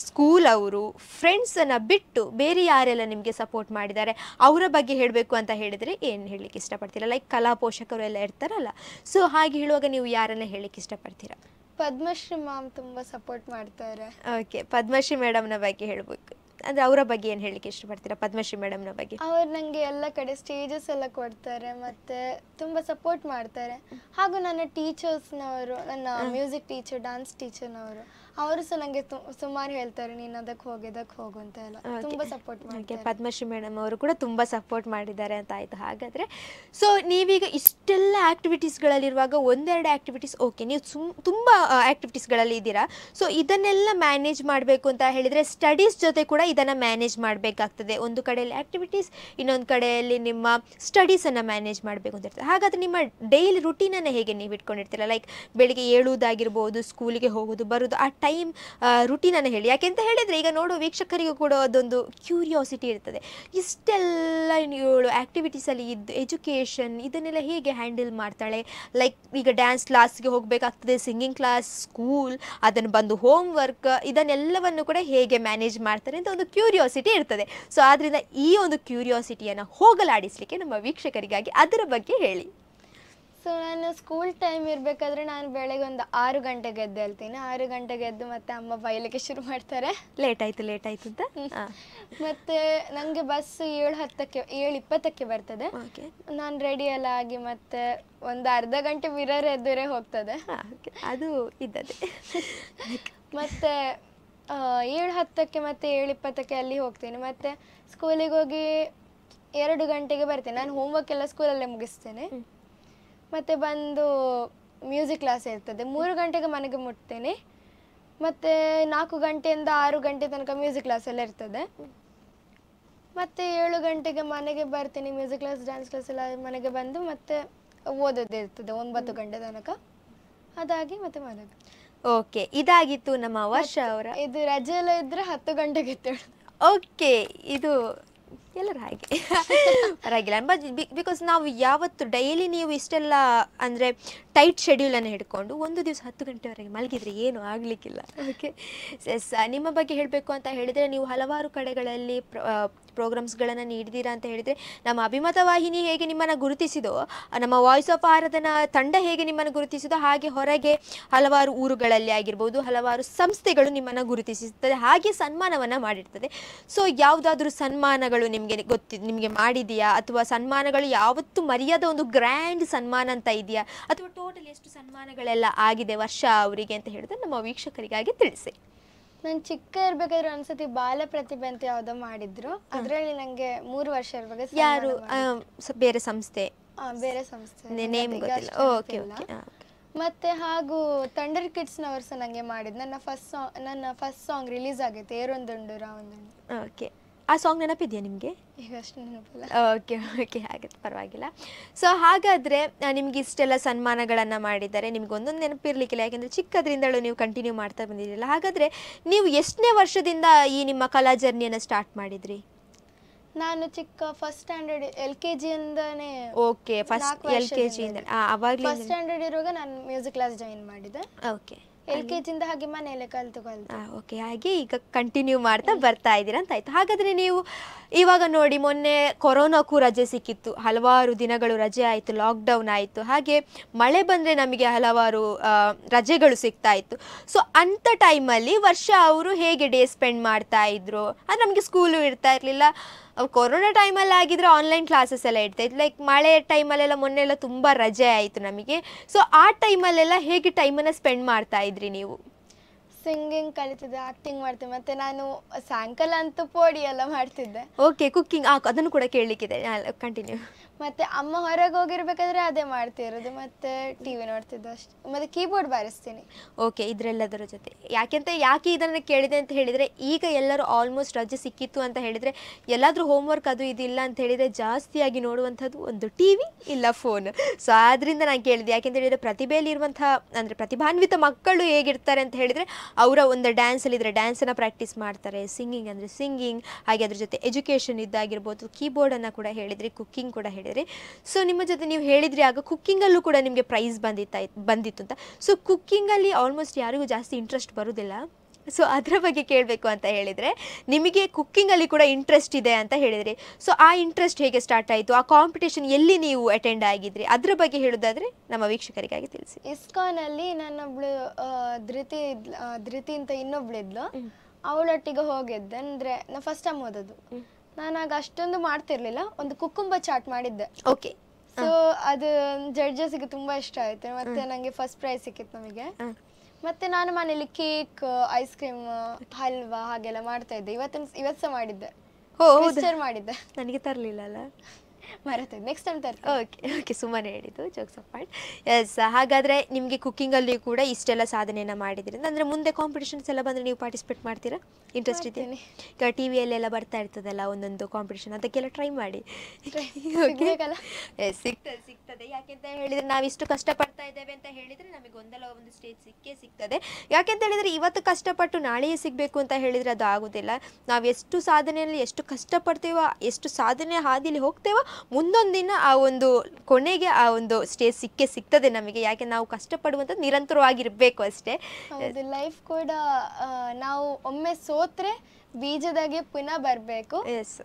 ಸ್ಕೂಲ್ ಅವರು ಫ್ರೆಂಡ್ಸನ್ನು ಬಿಟ್ಟು ಬೇರೆ ಯಾರೆಲ್ಲ ನಿಮಗೆ ಸಪೋರ್ಟ್ ಮಾಡಿದ್ದಾರೆ ಅವರ ಬಗ್ಗೆ ಹೇಳಬೇಕು ಅಂತ ಹೇಳಿದರೆ ಏನು ಹೇಳಲಿಕ್ಕೆ ಇಷ್ಟಪಡ್ತೀರಾ ಲೈಕ್ ಕಲಾ ಪೋಷಕರು ಎಲ್ಲ ಇರ್ತಾರಲ್ಲ ಸೊ ಹಾಗೆ ಹೇಳುವಾಗ ನೀವು ಯಾರನ್ನು ಹೇಳಲಿಕ್ಕೆ ಇಷ್ಟಪಡ್ತೀರಾ ಪದ್ಮಶ್ರೀ ಮ್ಯಾಮ್ ತುಂಬ ಸಪೋರ್ಟ್ ಮಾಡ್ತಾರೆ ಓಕೆ ಪದ್ಮಶ್ರೀ ಮೇಡಮ್ನ ಬಗ್ಗೆ ಹೇಳಬೇಕು ಅಂದ್ರೆ ಅವರ ಬಗ್ಗೆ ಏನು ಇಷ್ಟ ಇಷ್ಟಪಡ್ತೀರಾ ಪದ್ಮಶ್ರೀ ಮೇಡಮ್ನ ಬಗ್ಗೆ ಅವ್ರು ನಂಗೆ ಎಲ್ಲ ಕಡೆ ಸ್ಟೇಜಸ್ ಎಲ್ಲ ಕೊಡ್ತಾರೆ ಮತ್ತೆ ತುಂಬಾ ಸಪೋರ್ಟ್ ಮಾಡ್ತಾರೆ ಹಾಗೂ ನನ್ನ ಟೀಚರ್ಸ್ನವರು ನನ್ನ ಮ್ಯೂಸಿಕ್ ಟೀಚರ್ ಡಾನ್ಸ್ ಟೀಚರ್ನವರು ಅವರು ಸೊ ನಂಗೆ ಸುಮಾರು ಹೇಳ್ತಾರೆ ನೀನು ಅದಕ್ಕೆ ಅದಕ್ಕೆ ಹೋಗು ಅಂತ ಎಲ್ಲ ತುಂಬಾ ಸಪೋರ್ಟ್ ಮಾಡಿ ಪದ್ಮಶ್ರೀ ಮೇಡಮ್ ಅವರು ಕೂಡ ತುಂಬಾ ಸಪೋರ್ಟ್ ಮಾಡಿದ್ದಾರೆ ಅಂತ ಆಯಿತು ಹಾಗಾದ್ರೆ ಸೊ ನೀವೀಗ ಇಷ್ಟೆಲ್ಲ ಆ್ಯಕ್ಟಿವಿಟೀಸ್ಗಳಲ್ಲಿರುವಾಗ ಒಂದೆರಡು ಆಕ್ಟಿವಿಟೀಸ್ ಓಕೆ ನೀವು ಸುಮ್ ಆಕ್ಟಿವಿಟೀಸ್ ಗಳಲ್ಲಿ ಇದ್ದೀರಾ ಸೊ ಇದನ್ನೆಲ್ಲ ಮ್ಯಾನೇಜ್ ಮಾಡಬೇಕು ಅಂತ ಹೇಳಿದ್ರೆ ಸ್ಟಡೀಸ್ ಜೊತೆ ಕೂಡ ಇದನ್ನ ಮ್ಯಾನೇಜ್ ಮಾಡಬೇಕಾಗ್ತದೆ ಒಂದು ಕಡೆಯಲ್ಲಿ ಆಕ್ಟಿವಿಟೀಸ್ ಇನ್ನೊಂದು ಕಡೆಯಲ್ಲಿ ನಿಮ್ಮ ಸ್ಟಡೀಸನ್ನು ಮ್ಯಾನೇಜ್ ಮಾಡಬೇಕು ಅಂತ ಇರ್ತದೆ ಹಾಗಾದ್ರೆ ನಿಮ್ಮ ಡೈಲಿ ರುಟೀನನ್ನು ಹೇಗೆ ನೀವು ಇಟ್ಕೊಂಡಿರ್ತೀರಾ ಲೈಕ್ ಬೆಳಿಗ್ಗೆ ಏಳುವುದಾಗಿರ್ಬೋದು ಸ್ಕೂಲಿಗೆ ಹೋಗುದು ಬರೋದು ಆ ಟೈಮ್ ರುಟೀನನ್ನು ಹೇಳಿ ಯಾಕೆಂತ ಹೇಳಿದರೆ ಈಗ ನೋಡುವ ವೀಕ್ಷಕರಿಗೂ ಕೂಡ ಅದೊಂದು ಕ್ಯೂರಿಯಾಸಿಟಿ ಇರ್ತದೆ ಇಷ್ಟೆಲ್ಲ ಇವಳು ಆ್ಯಕ್ಟಿವಿಟೀಸಲ್ಲಿ ಇದ್ದು ಎಜುಕೇಷನ್ ಇದನ್ನೆಲ್ಲ ಹೇಗೆ ಹ್ಯಾಂಡಲ್ ಮಾಡ್ತಾಳೆ ಲೈಕ್ ಈಗ ಡ್ಯಾನ್ಸ್ ಕ್ಲಾಸ್ಗೆ ಹೋಗಬೇಕಾಗ್ತದೆ ಸಿಂಗಿಂಗ್ ಕ್ಲಾಸ್ ಸ್ಕೂಲ್ ಅದನ್ನು ಬಂದು ಹೋಮ್ ವರ್ಕ್ ಇದನ್ನೆಲ್ಲವನ್ನು ಕೂಡ ಹೇಗೆ ಮ್ಯಾನೇಜ್ ಮಾಡ್ತಾರೆ ಅಂತ ಒಂದು ಕ್ಯೂರಿಯಾಸಿಟಿ ಇರ್ತದೆ ಸೊ ಆದ್ದರಿಂದ ಈ ಒಂದು ಕ್ಯೂರಿಯಾಸಿಟಿಯನ್ನು ಹೋಗಲಾಡಿಸಲಿಕ್ಕೆ ನಮ್ಮ ವೀಕ್ಷಕರಿಗಾಗಿ ಅದರ ಬಗ್ಗೆ ಹೇಳಿ ಸೊ ನಾನು ಸ್ಕೂಲ್ ಟೈಮ್ ಇರಬೇಕಾದ್ರೆ ನಾನು ಬೆಳಗ್ಗೆ ಒಂದು ಆರು ಗಂಟೆಗೆ ಎದ್ದು ಹೇಳ್ತೀನಿ ಆರು ಗಂಟೆಗೆ ಎದ್ದು ಮತ್ತೆ ಅಮ್ಮ ಬಯಲಿಗೆ ಶುರು ಮಾಡ್ತಾರೆ ಲೇಟ್ ಆಯ್ತು ಲೇಟ್ ಆಯ್ತು ಅಂತ ಮತ್ತೆ ನನಗೆ ಬಸ್ ಏಳು ಹತ್ತಕ್ಕೆ ಏಳು ಇಪ್ಪತ್ತಕ್ಕೆ ಬರ್ತದೆ ನಾನು ರೆಡಿ ಎಲ್ಲ ಆಗಿ ಮತ್ತೆ ಒಂದು ಅರ್ಧ ಗಂಟೆ ಮಿರರ್ ಎದ್ದರೆ ಹೋಗ್ತದೆ ಅದು ಇದ್ದದೆ ಮತ್ತೆ ಏಳು ಹತ್ತಕ್ಕೆ ಮತ್ತೆ ಏಳು ಇಪ್ಪತ್ತಕ್ಕೆ ಅಲ್ಲಿ ಹೋಗ್ತೀನಿ ಮತ್ತೆ ಸ್ಕೂಲಿಗೆ ಹೋಗಿ ಎರಡು ಗಂಟೆಗೆ ಬರ್ತೀನಿ ನಾನು ಹೋಮ್ವರ್ಕ್ ಎಲ್ಲ ಸ್ಕೂಲಲ್ಲೇ ಮುಗಿಸ್ತೇನೆ ಮತ್ತು ಬಂದು ಮ್ಯೂಸಿಕ್ ಕ್ಲಾಸ್ ಇರ್ತದೆ ಮೂರು ಗಂಟೆಗೆ ಮನೆಗೆ ಮುಟ್ತೇನೆ ಮತ್ತು ನಾಲ್ಕು ಗಂಟೆಯಿಂದ ಆರು ಗಂಟೆ ತನಕ ಮ್ಯೂಸಿಕ್ ಕ್ಲಾಸೆಲ್ಲ ಇರ್ತದೆ ಮತ್ತು ಏಳು ಗಂಟೆಗೆ ಮನೆಗೆ ಬರ್ತೀನಿ ಮ್ಯೂಸಿಕ್ ಕ್ಲಾಸ್ ಡ್ಯಾನ್ಸ್ ಕ್ಲಾಸ್ ಎಲ್ಲ ಮನೆಗೆ ಬಂದು ಮತ್ತೆ ಇರ್ತದೆ ಒಂಬತ್ತು ಗಂಟೆ ತನಕ ಅದಾಗಿ ಮತ್ತೆ ಮನೆಗೆ ಓಕೆ ಇದಾಗಿತ್ತು ನಮ್ಮ ವರ್ಷ ಅವರ ಇದು ರಜೆ ಎಲ್ಲ ಇದ್ದರೆ ಹತ್ತು ಗಂಟೆಗೆ ಓಕೆ ಇದು ಎಲ್ಲರೂ ಹಾಗೆ ಪರವಾಗಿಲ್ಲ ಬಟ್ ಬಿಕಾಸ್ ನಾವು ಯಾವತ್ತು ಡೈಲಿ ನೀವು ಇಷ್ಟೆಲ್ಲ ಅಂದರೆ ಟೈಟ್ ಶೆಡ್ಯೂಲನ್ನು ಹಿಡ್ಕೊಂಡು ಒಂದು ದಿವಸ ಹತ್ತು ಗಂಟೆವರೆಗೆ ಮಲಗಿದ್ರೆ ಏನು ಆಗಲಿಕ್ಕಿಲ್ಲ ಓಕೆ ನಿಮ್ಮ ಬಗ್ಗೆ ಹೇಳಬೇಕು ಅಂತ ಹೇಳಿದರೆ ನೀವು ಹಲವಾರು ಕಡೆಗಳಲ್ಲಿ ಪ್ರೋಗ್ರಾಮ್ಸ್ಗಳನ್ನು ನೀಡಿದ್ದೀರಾ ಅಂತ ಹೇಳಿದರೆ ನಮ್ಮ ಅಭಿಮತ ವಾಹಿನಿ ಹೇಗೆ ನಿಮ್ಮನ್ನು ಗುರುತಿಸಿದೋ ನಮ್ಮ ವಾಯ್ಸ್ ಆಫ್ ಆರಾಧನಾ ತಂಡ ಹೇಗೆ ನಿಮ್ಮನ್ನು ಗುರುತಿಸಿದೋ ಹಾಗೆ ಹೊರಗೆ ಹಲವಾರು ಊರುಗಳಲ್ಲಿ ಆಗಿರ್ಬೋದು ಹಲವಾರು ಸಂಸ್ಥೆಗಳು ನಿಮ್ಮನ್ನು ಗುರುತಿಸುತ್ತದೆ ಹಾಗೆ ಸನ್ಮಾನವನ್ನು ಮಾಡಿರ್ತದೆ ಸೊ ಯಾವುದಾದ್ರೂ ಸನ್ಮಾನಗಳು ನಿಮಗೆ ಗೊತ್ತಿ ನಿಮಗೆ ಮಾಡಿದೆಯಾ ಅಥವಾ ಸನ್ಮಾನಗಳು ಯಾವತ್ತೂ ಮರ್ಯಾದ ಒಂದು ಗ್ರ್ಯಾಂಡ್ ಸನ್ಮಾನ ಅಂತ ಇದೆಯಾ ಅಥವಾ ಟೋಟಲ್ ಎಷ್ಟು ಸನ್ಮಾನಗಳೆಲ್ಲ ಆಗಿದೆ ವರ್ಷ ಅವರಿಗೆ ಅಂತ ಹೇಳಿದ್ರೆ ನಮ್ಮ ವೀಕ್ಷಕರಿಗಾಗಿ ತಿಳಿಸಿ ನಾನು ಚಿಕ್ಕ ಇರ್ಬೇಕಾದ್ರೆ ಒಂದ್ಸತಿ ಬಾಲ ಪ್ರತಿಭೆ ಅಂತ ಯಾವ್ದೋ ಮಾಡಿದ್ರು ಅದರಲ್ಲಿ ನಂಗೆ ಮೂರು ವರ್ಷ ಇರ್ಬೇಕು ಯಾರು ಬೇರೆ ಸಂಸ್ಥೆ ಬೇರೆ ಸಂಸ್ಥೆ ಓಕೆ ಮತ್ತೆ ಹಾಗೂ ತಂಡರ್ ಕಿಡ್ಸ್ ನವರ್ಸ ನಂಗೆ ಮಾಡಿದ್ ನನ್ನ ಫಸ್ಟ್ ಸಾಂಗ್ ನನ್ನ ಫಸ್ಟ್ ಸಾಂಗ್ ರಿಲೀಸ್ ಆಗೈತೆ ಏರೊಂದುಂಡು ರಾವೊಂದುಂಡು ಓಕೆ ಆ ಸಾಂಗ್ ನೆನಪಿದೆಯಾ ನಿಮಗೆ ನೆನಪಿಲ್ಲ ಓಕೆ ಓಕೆ ಹಾಗೆ ಪರವಾಗಿಲ್ಲ ಸೊ ಹಾಗಾದರೆ ನಿಮಗೆ ಇಷ್ಟೆಲ್ಲ ಸನ್ಮಾನಗಳನ್ನು ಮಾಡಿದ್ದಾರೆ ನಿಮ್ಗೆ ಒಂದೊಂದು ನೆನಪಿರಲಿಕ್ಕಿಲ್ಲ ಯಾಕೆಂದರೆ ಚಿಕ್ಕದ್ರಿಂದಲೂ ನೀವು ಕಂಟಿನ್ಯೂ ಮಾಡ್ತಾ ಬಂದಿದ್ದೀರಲ್ಲ ಹಾಗಾದರೆ ನೀವು ಎಷ್ಟನೇ ವರ್ಷದಿಂದ ಈ ನಿಮ್ಮ ಕಲಾ ಜರ್ನಿಯನ್ನು ಸ್ಟಾರ್ಟ್ ಮಾಡಿದ್ರಿ ನಾನು ಚಿಕ್ಕ ಫಸ್ಟ್ ಸ್ಟ್ಯಾಂಡರ್ಡ್ ಎಲ್ ಕೆ ಜಿಯಿಂದನೇ ಓಕೆ ಫಸ್ಟ್ ಎಲ್ ಕೆ ಜಿಯಿಂದ ಫಸ್ಟ್ ಸ್ಟ್ಯಾಂಡರ್ಡ್ ಇರುವಾಗ ನಾನು ಮ್ಯೂಸಿಕ್ ಕ್ಲಾಸ್ ಜಾಯಿನ್ ಮಾಡಿದೆ ಓಕೆ ಎಲ್ ಕೆ ಹಾಗೆ ಮನೆಯಲ್ಲೇ ಕಲ್ತು ಓಕೆ ಹಾಗೆ ಈಗ ಕಂಟಿನ್ಯೂ ಮಾಡ್ತಾ ಬರ್ತಾ ಇದ್ದೀರಾ ಅಂತ ಆಯ್ತು ಹಾಗಾದ್ರೆ ನೀವು ಇವಾಗ ನೋಡಿ ಮೊನ್ನೆ ಕೊರೋನಾಕ್ಕೂ ರಜೆ ಸಿಕ್ಕಿತ್ತು ಹಲವಾರು ದಿನಗಳು ರಜೆ ಆಯಿತು ಲಾಕ್ಡೌನ್ ಆಯಿತು ಹಾಗೆ ಮಳೆ ಬಂದರೆ ನಮಗೆ ಹಲವಾರು ರಜೆಗಳು ಸಿಗ್ತಾ ಇತ್ತು ಸೊ ಅಂಥ ಟೈಮಲ್ಲಿ ವರ್ಷ ಅವರು ಹೇಗೆ ಡೇ ಸ್ಪೆಂಡ್ ಮಾಡ್ತಾ ಇದ್ರು ಅದು ನಮಗೆ ಸ್ಕೂಲು ಇರ್ತಾ ಇರಲಿಲ್ಲ ಅವು ಕೊರೋನಾ ಟೈಮಲ್ಲಿ ಆಗಿದ್ರೆ ಆನ್ಲೈನ್ ಕ್ಲಾಸಸ್ ಎಲ್ಲ ಇಡ್ತಾ ಇತ್ತು ಲೈಕ್ ಮಳೆ ಟೈಮಲ್ಲೆಲ್ಲ ಮೊನ್ನೆಲ್ಲ ತುಂಬ ರಜೆ ಆಯಿತು ನಮಗೆ ಸೊ ಆ ಟೈಮಲ್ಲೆಲ್ಲ ಹೇಗೆ ಟೈಮನ್ನು ಸ್ಪೆಂಡ್ ಮಾಡ್ತಾ ಇದ್ರಿ ನೀವು ಸಿಂಗಿಂಗ್ ಕಲಿತಿದ್ದೆ ಆಕ್ಟಿಂಗ್ ಮಾಡ್ತೆ ಮತ್ತೆ ನಾನು ಸಾಯಂಕಾಲ ಅಂತೂ ಪೋಡಿ ಎಲ್ಲ ಮಾಡ್ತಿದ್ದೆ ಓಕೆ ಕುಕ್ಕಿಂಗ್ ಅದನ್ನು ಕೂಡ ಕೇಳಲಿಕ್ಕಿದೆ ಕಂಟಿನ್ಯೂ ಮತ್ತೆ ಅಮ್ಮ ಹೊರಗೆ ಹೋಗಿರ್ಬೇಕಾದ್ರೆ ಅದೇ ಇರೋದು ಮತ್ತೆ ಟಿವಿ ನೋಡ್ತಿದ್ದು ಅಷ್ಟೇ ಮತ್ತೆ ಕೀಬೋರ್ಡ್ ಬಾರಿಸ್ತೀನಿ ಓಕೆ ಇದ್ರೆಲ್ಲದರ ಜೊತೆ ಯಾಕೆಂತ ಯಾಕೆ ಇದನ್ನು ಕೇಳಿದೆ ಅಂತ ಹೇಳಿದರೆ ಈಗ ಎಲ್ಲರೂ ಆಲ್ಮೋಸ್ಟ್ ರಜೆ ಸಿಕ್ಕಿತ್ತು ಅಂತ ಹೇಳಿದರೆ ಎಲ್ಲಾದರೂ ಹೋಮ್ವರ್ಕ್ ಅದು ಇದಿಲ್ಲ ಅಂತ ಹೇಳಿದರೆ ಜಾಸ್ತಿಯಾಗಿ ನೋಡುವಂಥದ್ದು ಒಂದು ಟಿವಿ ಇಲ್ಲ ಫೋನ್ ಸೊ ಆದ್ದರಿಂದ ನಾನು ಕೇಳಿದೆ ಯಾಕೆಂತ ಹೇಳಿದರೆ ಪ್ರತಿಭೆಯಲ್ಲಿರುವಂಥ ಅಂದರೆ ಪ್ರತಿಭಾನ್ವಿತ ಮಕ್ಕಳು ಹೇಗಿರ್ತಾರೆ ಅಂತ ಹೇಳಿದರೆ ಅವರ ಒಂದು ಡ್ಯಾನ್ಸ್ ಡ್ಯಾನ್ಸನ್ನು ಪ್ರಾಕ್ಟೀಸ್ ಮಾಡ್ತಾರೆ ಸಿಂಗಿಂಗ್ ಅಂದರೆ ಸಿಂಗಿಂಗ್ ಹಾಗೆ ಅದ್ರ ಜೊತೆ ಎಜುಕೇಷನ್ ಇದ್ದಾಗಿರ್ಬೋದು ಕೀಬೋರ್ಡನ್ನು ಕೂಡ ಹೇಳಿದ್ರೆ ಕುಕ್ಕಿಂಗ್ ಕೂಡ ಹೇಳಿದರೆ ಇದ್ದಾರೆ ಸೊ ನಿಮ್ಮ ಜೊತೆ ನೀವು ಹೇಳಿದ್ರಿ ಆಗ ಕುಕ್ಕಿಂಗಲ್ಲೂ ಕೂಡ ನಿಮಗೆ ಪ್ರೈಸ್ ಬಂದಿತ್ತ ಬಂದಿತ್ತು ಅಂತ ಸೊ ಕುಕ್ಕಿಂಗಲ್ಲಿ ಆಲ್ಮೋಸ್ಟ್ ಯಾರಿಗೂ ಜಾಸ್ತಿ ಇಂಟ್ರೆಸ್ಟ್ ಬರೋದಿಲ್ಲ ಸೊ ಅದರ ಬಗ್ಗೆ ಕೇಳಬೇಕು ಅಂತ ಹೇಳಿದರೆ ನಿಮಗೆ ಕುಕ್ಕಿಂಗಲ್ಲಿ ಕೂಡ ಇಂಟ್ರೆಸ್ಟ್ ಇದೆ ಅಂತ ಹೇಳಿದ್ರಿ ಸೊ ಆ ಇಂಟ್ರೆಸ್ಟ್ ಹೇಗೆ ಸ್ಟಾರ್ಟ್ ಆಯಿತು ಆ ಕಾಂಪಿಟೇಷನ್ ಎಲ್ಲಿ ನೀವು ಅಟೆಂಡ್ ಆಗಿದ್ರಿ ಅದರ ಬಗ್ಗೆ ಹೇಳೋದಾದರೆ ನಮ್ಮ ವೀಕ್ಷಕರಿಗಾಗಿ ತಿಳಿಸಿ ಇಸ್ಕಾನಲ್ಲಿ ನನ್ನೊಬ್ಳು ಧೃತಿ ಧೃತಿ ಅಂತ ಇನ್ನೊಬ್ಳಿದ್ಲು ಅವಳೊಟ್ಟಿಗೆ ಹೋಗಿದ್ದೆ ಅಂದರೆ ನಾನು ಫಸ್ಟ್ ಟೈಮ್ ಓದೋದು ನಾನಾಗ ಅಷ್ಟೊಂದು ಮಾಡ್ತಿರ್ಲಿಲ್ಲ ಒಂದು ಕುಕ್ಕುಂಬ ಚಾಟ್ ಮಾಡಿದ್ದೆ ಓಕೆ ಸೊ ಅದು ಜಡ್ಜಸ್ಗೆ ತುಂಬಾ ಇಷ್ಟ ಆಯ್ತು ಮತ್ತೆ ನಂಗೆ ಫಸ್ಟ್ ಪ್ರೈಸ್ ಸಿಕ್ಕಿತ್ತು ನಮಗೆ ಮತ್ತೆ ನಾನು ಮನೇಲಿ ಕೇಕ್ ಐಸ್ ಕ್ರೀಮ್ ಹಲ್ವಾ ಹಾಗೆಲ್ಲ ಮಾಡ್ತಾ ಇದ್ದೆ ಇವತ್ತಿನ ಇವತ್ತು ಮಾಡಿದ್ದೆ ಮಾಡಿದ್ದೆ ನನಗೆ ತರಲಿಲ್ಲ ಅಲ್ಲ ಮರೆತು ನೆಕ್ಸ್ಟ್ ಟೈಮ್ ತರ್ತೀನಿ ಓಕೆ ಓಕೆ ಸುಮ್ಮನೆ ಹೇಳಿದ್ದು ಜೋಕ್ಸ್ ಆಫ್ ಪಾಯಿಂಟ್ ಎಸ್ ಹಾಗಾದರೆ ನಿಮಗೆ ಕುಕ್ಕಿಂಗಲ್ಲಿ ಕೂಡ ಇಷ್ಟೆಲ್ಲ ಸಾಧನೆಯನ್ನು ಮಾಡಿದ್ರಿಂದ ಅಂದರೆ ಮುಂದೆ ಕಾಂಪಿಟೇಷನ್ಸ್ ಎಲ್ಲ ಬಂದರೆ ನೀವು ಪಾರ್ಟಿಸಿಪೇಟ್ ಮಾಡ್ತೀರಾ ಇಂಟ್ರೆಸ್ಟ್ ಇದ್ದೀನಿ ಈಗ ಟಿ ವಿಯಲ್ಲೆಲ್ಲ ಬರ್ತಾ ಇರ್ತದಲ್ಲ ಒಂದೊಂದು ಕಾಂಪಿಟೇಷನ್ ಅದಕ್ಕೆಲ್ಲ ಟ್ರೈ ಮಾಡಿ ಎಸ್ ಸಿಗ್ತದೆ ಸಿಗ್ತದೆ ಯಾಕೆಂತ ಹೇಳಿದರೆ ನಾವು ಇಷ್ಟು ಕಷ್ಟಪಡ್ತಾ ಇದ್ದೇವೆ ಅಂತ ಹೇಳಿದರೆ ನಮಗೆ ಒಂದಲ್ಲ ಒಂದು ಸ್ಟೇಜ್ ಸಿಕ್ಕೇ ಸಿಗ್ತದೆ ಯಾಕೆಂತ ಹೇಳಿದರೆ ಇವತ್ತು ಕಷ್ಟಪಟ್ಟು ನಾಳೆಯೇ ಸಿಗಬೇಕು ಅಂತ ಹೇಳಿದರೆ ಅದು ಆಗೋದಿಲ್ಲ ನಾವು ಎಷ್ಟು ಸಾಧನೆಯಲ್ಲಿ ಎಷ್ಟು ಕಷ್ಟಪಡ್ತೇವೋ ಎಷ್ಟು ಸಾಧನೆ ಹಾದಿಲಿ ಹೋಗ್ತೇವೋ ಮುಂದೊಂದು ದಿನ ಆ ಒಂದು ಕೊನೆಗೆ ಆ ಒಂದು ಸ್ಟೇಜ್ ಸಿಕ್ಕೇ ಸಿಗ್ತದೆ ನಮಗೆ ಯಾಕೆ ನಾವು ಕಷ್ಟಪಡುವಂಥದ್ದು ನಿರಂತರವಾಗಿರಬೇಕು ಅಷ್ಟೇ ಲೈಫ್ ಕೂಡ ನಾವು ಒಮ್ಮೆ ಸೋತ್ರೆ ಬೀಜದಾಗೆ ಪುನಃ ಬರಬೇಕು ಎಸ್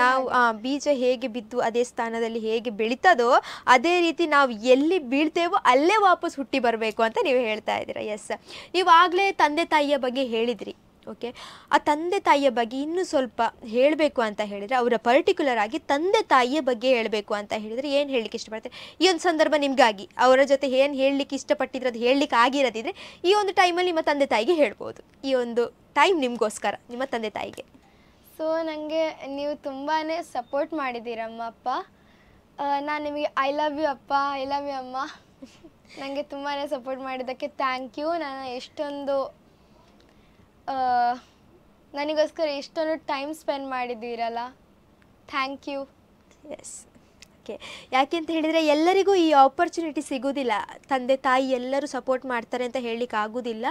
ನಾವು ಆ ಬೀಜ ಹೇಗೆ ಬಿದ್ದು ಅದೇ ಸ್ಥಾನದಲ್ಲಿ ಹೇಗೆ ಬೆಳೀತದೋ ಅದೇ ರೀತಿ ನಾವು ಎಲ್ಲಿ ಬೀಳ್ತೇವೋ ಅಲ್ಲೇ ವಾಪಸ್ ಹುಟ್ಟಿ ಬರಬೇಕು ಅಂತ ನೀವು ಹೇಳ್ತಾ ಇದ್ದೀರಾ ಎಸ್ ನೀವು ಆಗಲೇ ತಂದೆ ತಾಯಿಯ ಬಗ್ಗೆ ಹೇಳಿದ್ರಿ ಓಕೆ ಆ ತಂದೆ ತಾಯಿಯ ಬಗ್ಗೆ ಇನ್ನೂ ಸ್ವಲ್ಪ ಹೇಳಬೇಕು ಅಂತ ಹೇಳಿದರೆ ಅವರ ಪರ್ಟಿಕ್ಯುಲರ್ ಆಗಿ ತಂದೆ ತಾಯಿಯ ಬಗ್ಗೆ ಹೇಳಬೇಕು ಅಂತ ಹೇಳಿದರೆ ಏನು ಹೇಳಲಿಕ್ಕೆ ಇಷ್ಟಪಡ್ತಾರೆ ಈ ಒಂದು ಸಂದರ್ಭ ನಿಮಗಾಗಿ ಅವರ ಜೊತೆ ಏನು ಹೇಳಲಿಕ್ಕೆ ಇಷ್ಟಪಟ್ಟಿದ್ರೆ ಅದು ಹೇಳಲಿಕ್ಕೆ ಆಗಿರೋದಿದ್ರೆ ಈ ಒಂದು ಟೈಮಲ್ಲಿ ನಿಮ್ಮ ತಂದೆ ತಾಯಿಗೆ ಹೇಳ್ಬೋದು ಈ ಒಂದು ಟೈಮ್ ನಿಮಗೋಸ್ಕರ ನಿಮ್ಮ ತಂದೆ ತಾಯಿಗೆ ಸೊ ನನಗೆ ನೀವು ತುಂಬಾ ಸಪೋರ್ಟ್ ಮಾಡಿದ್ದೀರಮ್ಮ ಅಪ್ಪ ನಾನು ನಿಮಗೆ ಐ ಲವ್ ಯು ಅಪ್ಪ ಐ ಲವ್ ಯು ಅಮ್ಮ ನನಗೆ ತುಂಬಾ ಸಪೋರ್ಟ್ ಮಾಡಿದ್ದಕ್ಕೆ ಥ್ಯಾಂಕ್ ಯು ನಾನು ಎಷ್ಟೊಂದು ನನಗೋಸ್ಕರ ಎಷ್ಟೊಂದು ಟೈಮ್ ಸ್ಪೆಂಡ್ ಮಾಡಿದ್ದೀರಲ್ಲ ಥ್ಯಾಂಕ್ ಯು ಎಸ್ ಓಕೆ ಯಾಕೆ ಅಂತ ಹೇಳಿದರೆ ಎಲ್ಲರಿಗೂ ಈ ಆಪರ್ಚುನಿಟಿ ಸಿಗೋದಿಲ್ಲ ತಂದೆ ತಾಯಿ ಎಲ್ಲರೂ ಸಪೋರ್ಟ್ ಮಾಡ್ತಾರೆ ಅಂತ ಹೇಳಲಿಕ್ಕೆ ಆಗೋದಿಲ್ಲ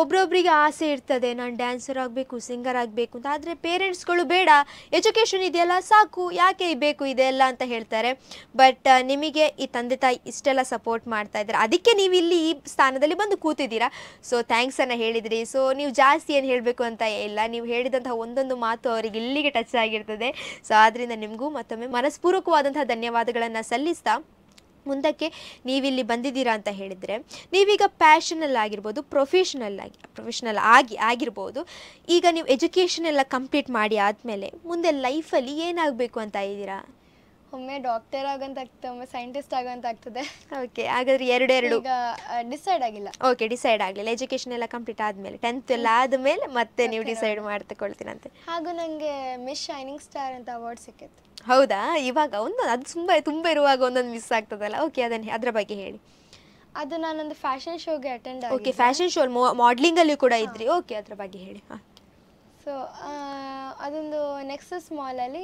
ಒಬ್ರೊಬ್ರಿಗೆ ಆಸೆ ಇರ್ತದೆ ನಾನು ಡ್ಯಾನ್ಸರ್ ಆಗಬೇಕು ಸಿಂಗರ್ ಆಗಬೇಕು ಅಂತ ಆದರೆ ಪೇರೆಂಟ್ಸ್ಗಳು ಬೇಡ ಎಜುಕೇಷನ್ ಇದೆಯಲ್ಲ ಸಾಕು ಯಾಕೆ ಬೇಕು ಇದೆಲ್ಲ ಅಂತ ಹೇಳ್ತಾರೆ ಬಟ್ ನಿಮಗೆ ಈ ತಂದೆ ತಾಯಿ ಇಷ್ಟೆಲ್ಲ ಸಪೋರ್ಟ್ ಮಾಡ್ತಾ ಇದ್ದಾರೆ ಅದಕ್ಕೆ ನೀವು ಇಲ್ಲಿ ಈ ಸ್ಥಾನದಲ್ಲಿ ಬಂದು ಕೂತಿದ್ದೀರಾ ಸೊ ಥ್ಯಾಂಕ್ಸನ್ನು ಹೇಳಿದಿರಿ ಸೊ ನೀವು ಜಾಸ್ತಿ ಏನು ಹೇಳಬೇಕು ಅಂತ ಇಲ್ಲ ನೀವು ಹೇಳಿದಂತಹ ಒಂದೊಂದು ಮಾತು ಅವರಿಗೆ ಇಲ್ಲಿಗೆ ಟಚ್ ಆಗಿರ್ತದೆ ಸೊ ಆದ್ದರಿಂದ ನಿಮಗೂ ಮತ್ತೊಮ್ಮೆ ಮನಸ್ಪೂರ್ವಕವಾದಂತಹ ಧನ್ಯವಾದಗಳನ್ನು ಸಲ್ಲಿಸ್ತಾ ಮುಂದಕ್ಕೆ ನೀವಿಲ್ಲಿ ಬಂದಿದ್ದೀರಾ ಅಂತ ಹೇಳಿದರೆ ನೀವೀಗ ಪ್ಯಾಷನಲ್ ಆಗಿರ್ಬೋದು ಪ್ರೊಫೆಷನಲ್ ಆಗಿ ಪ್ರೊಫೆಷನಲ್ ಆಗಿ ಆಗಿರ್ಬೋದು ಈಗ ನೀವು ಎಜುಕೇಷನ್ ಎಲ್ಲ ಕಂಪ್ಲೀಟ್ ಮಾಡಿ ಆದಮೇಲೆ ಮುಂದೆ ಲೈಫಲ್ಲಿ ಏನಾಗಬೇಕು ಅಂತ ಇದ್ದೀರಾ ಒಮ್ಮೆ ಡಾಕ್ಟರ್ ಆಗಂತ ಆಗ್ತದೆ ಒಮ್ಮೆ ಸೈಂಟಿಸ್ಟ್ ಆಗಂತ ಆಗ್ತದೆ ಓಕೆ ಹಾಗಾದ್ರೆ ಎರಡು ಎರಡು ಡಿಸೈಡ್ ಆಗಿಲ್ಲ ಓಕೆ ಡಿಸೈಡ್ ಆಗಲಿಲ್ಲ ಎಜುಕೇಶನ್ ಎಲ್ಲ ಕಂಪ್ಲೀಟ್ ಆದಮೇಲೆ ಟೆಂತ್ ಎಲ್ಲ ಆದಮೇಲೆ ಮತ್ತೆ ನೀವು ಡಿಸೈಡ್ ಮಾಡ್ತಕೊಳ್ತೀನಂತೆ ಹಾಗೂ ನನಗೆ ಮಿಸ್ ಶೈನಿಂಗ್ ಸ್ಟಾರ್ ಅಂತ ಅವಾರ್ಡ್ ಸಿಕ್ಕಿತ್ತು ಹೌದಾ ಇವಾಗ ಒಂದು ಅದು ತುಂಬ ತುಂಬ ಇರುವಾಗ ಒಂದೊಂದು ಮಿಸ್ ಆಗ್ತದಲ್ಲ ಓಕೆ ಅದನ್ನ ಅದರ ಬಗ್ಗೆ ಹೇಳಿ ಅದು ನಾನೊಂದು ಫ್ಯಾಷನ್ ಶೋಗೆ ಅಟೆಂಡ್ ಓಕೆ ಫ್ಯಾಷನ್ ಶೋ ಅಲ್ಲಿ ಕೂಡ ಇದ್ರಿ ಓಕೆ ಅದರ ಬಗ್ಗೆ ಹೇಳಿ ಸೊ ಅದೊಂದು ನೆಕ್ಸಸ್ ಮಾಲ್ ಅಲ್ಲಿ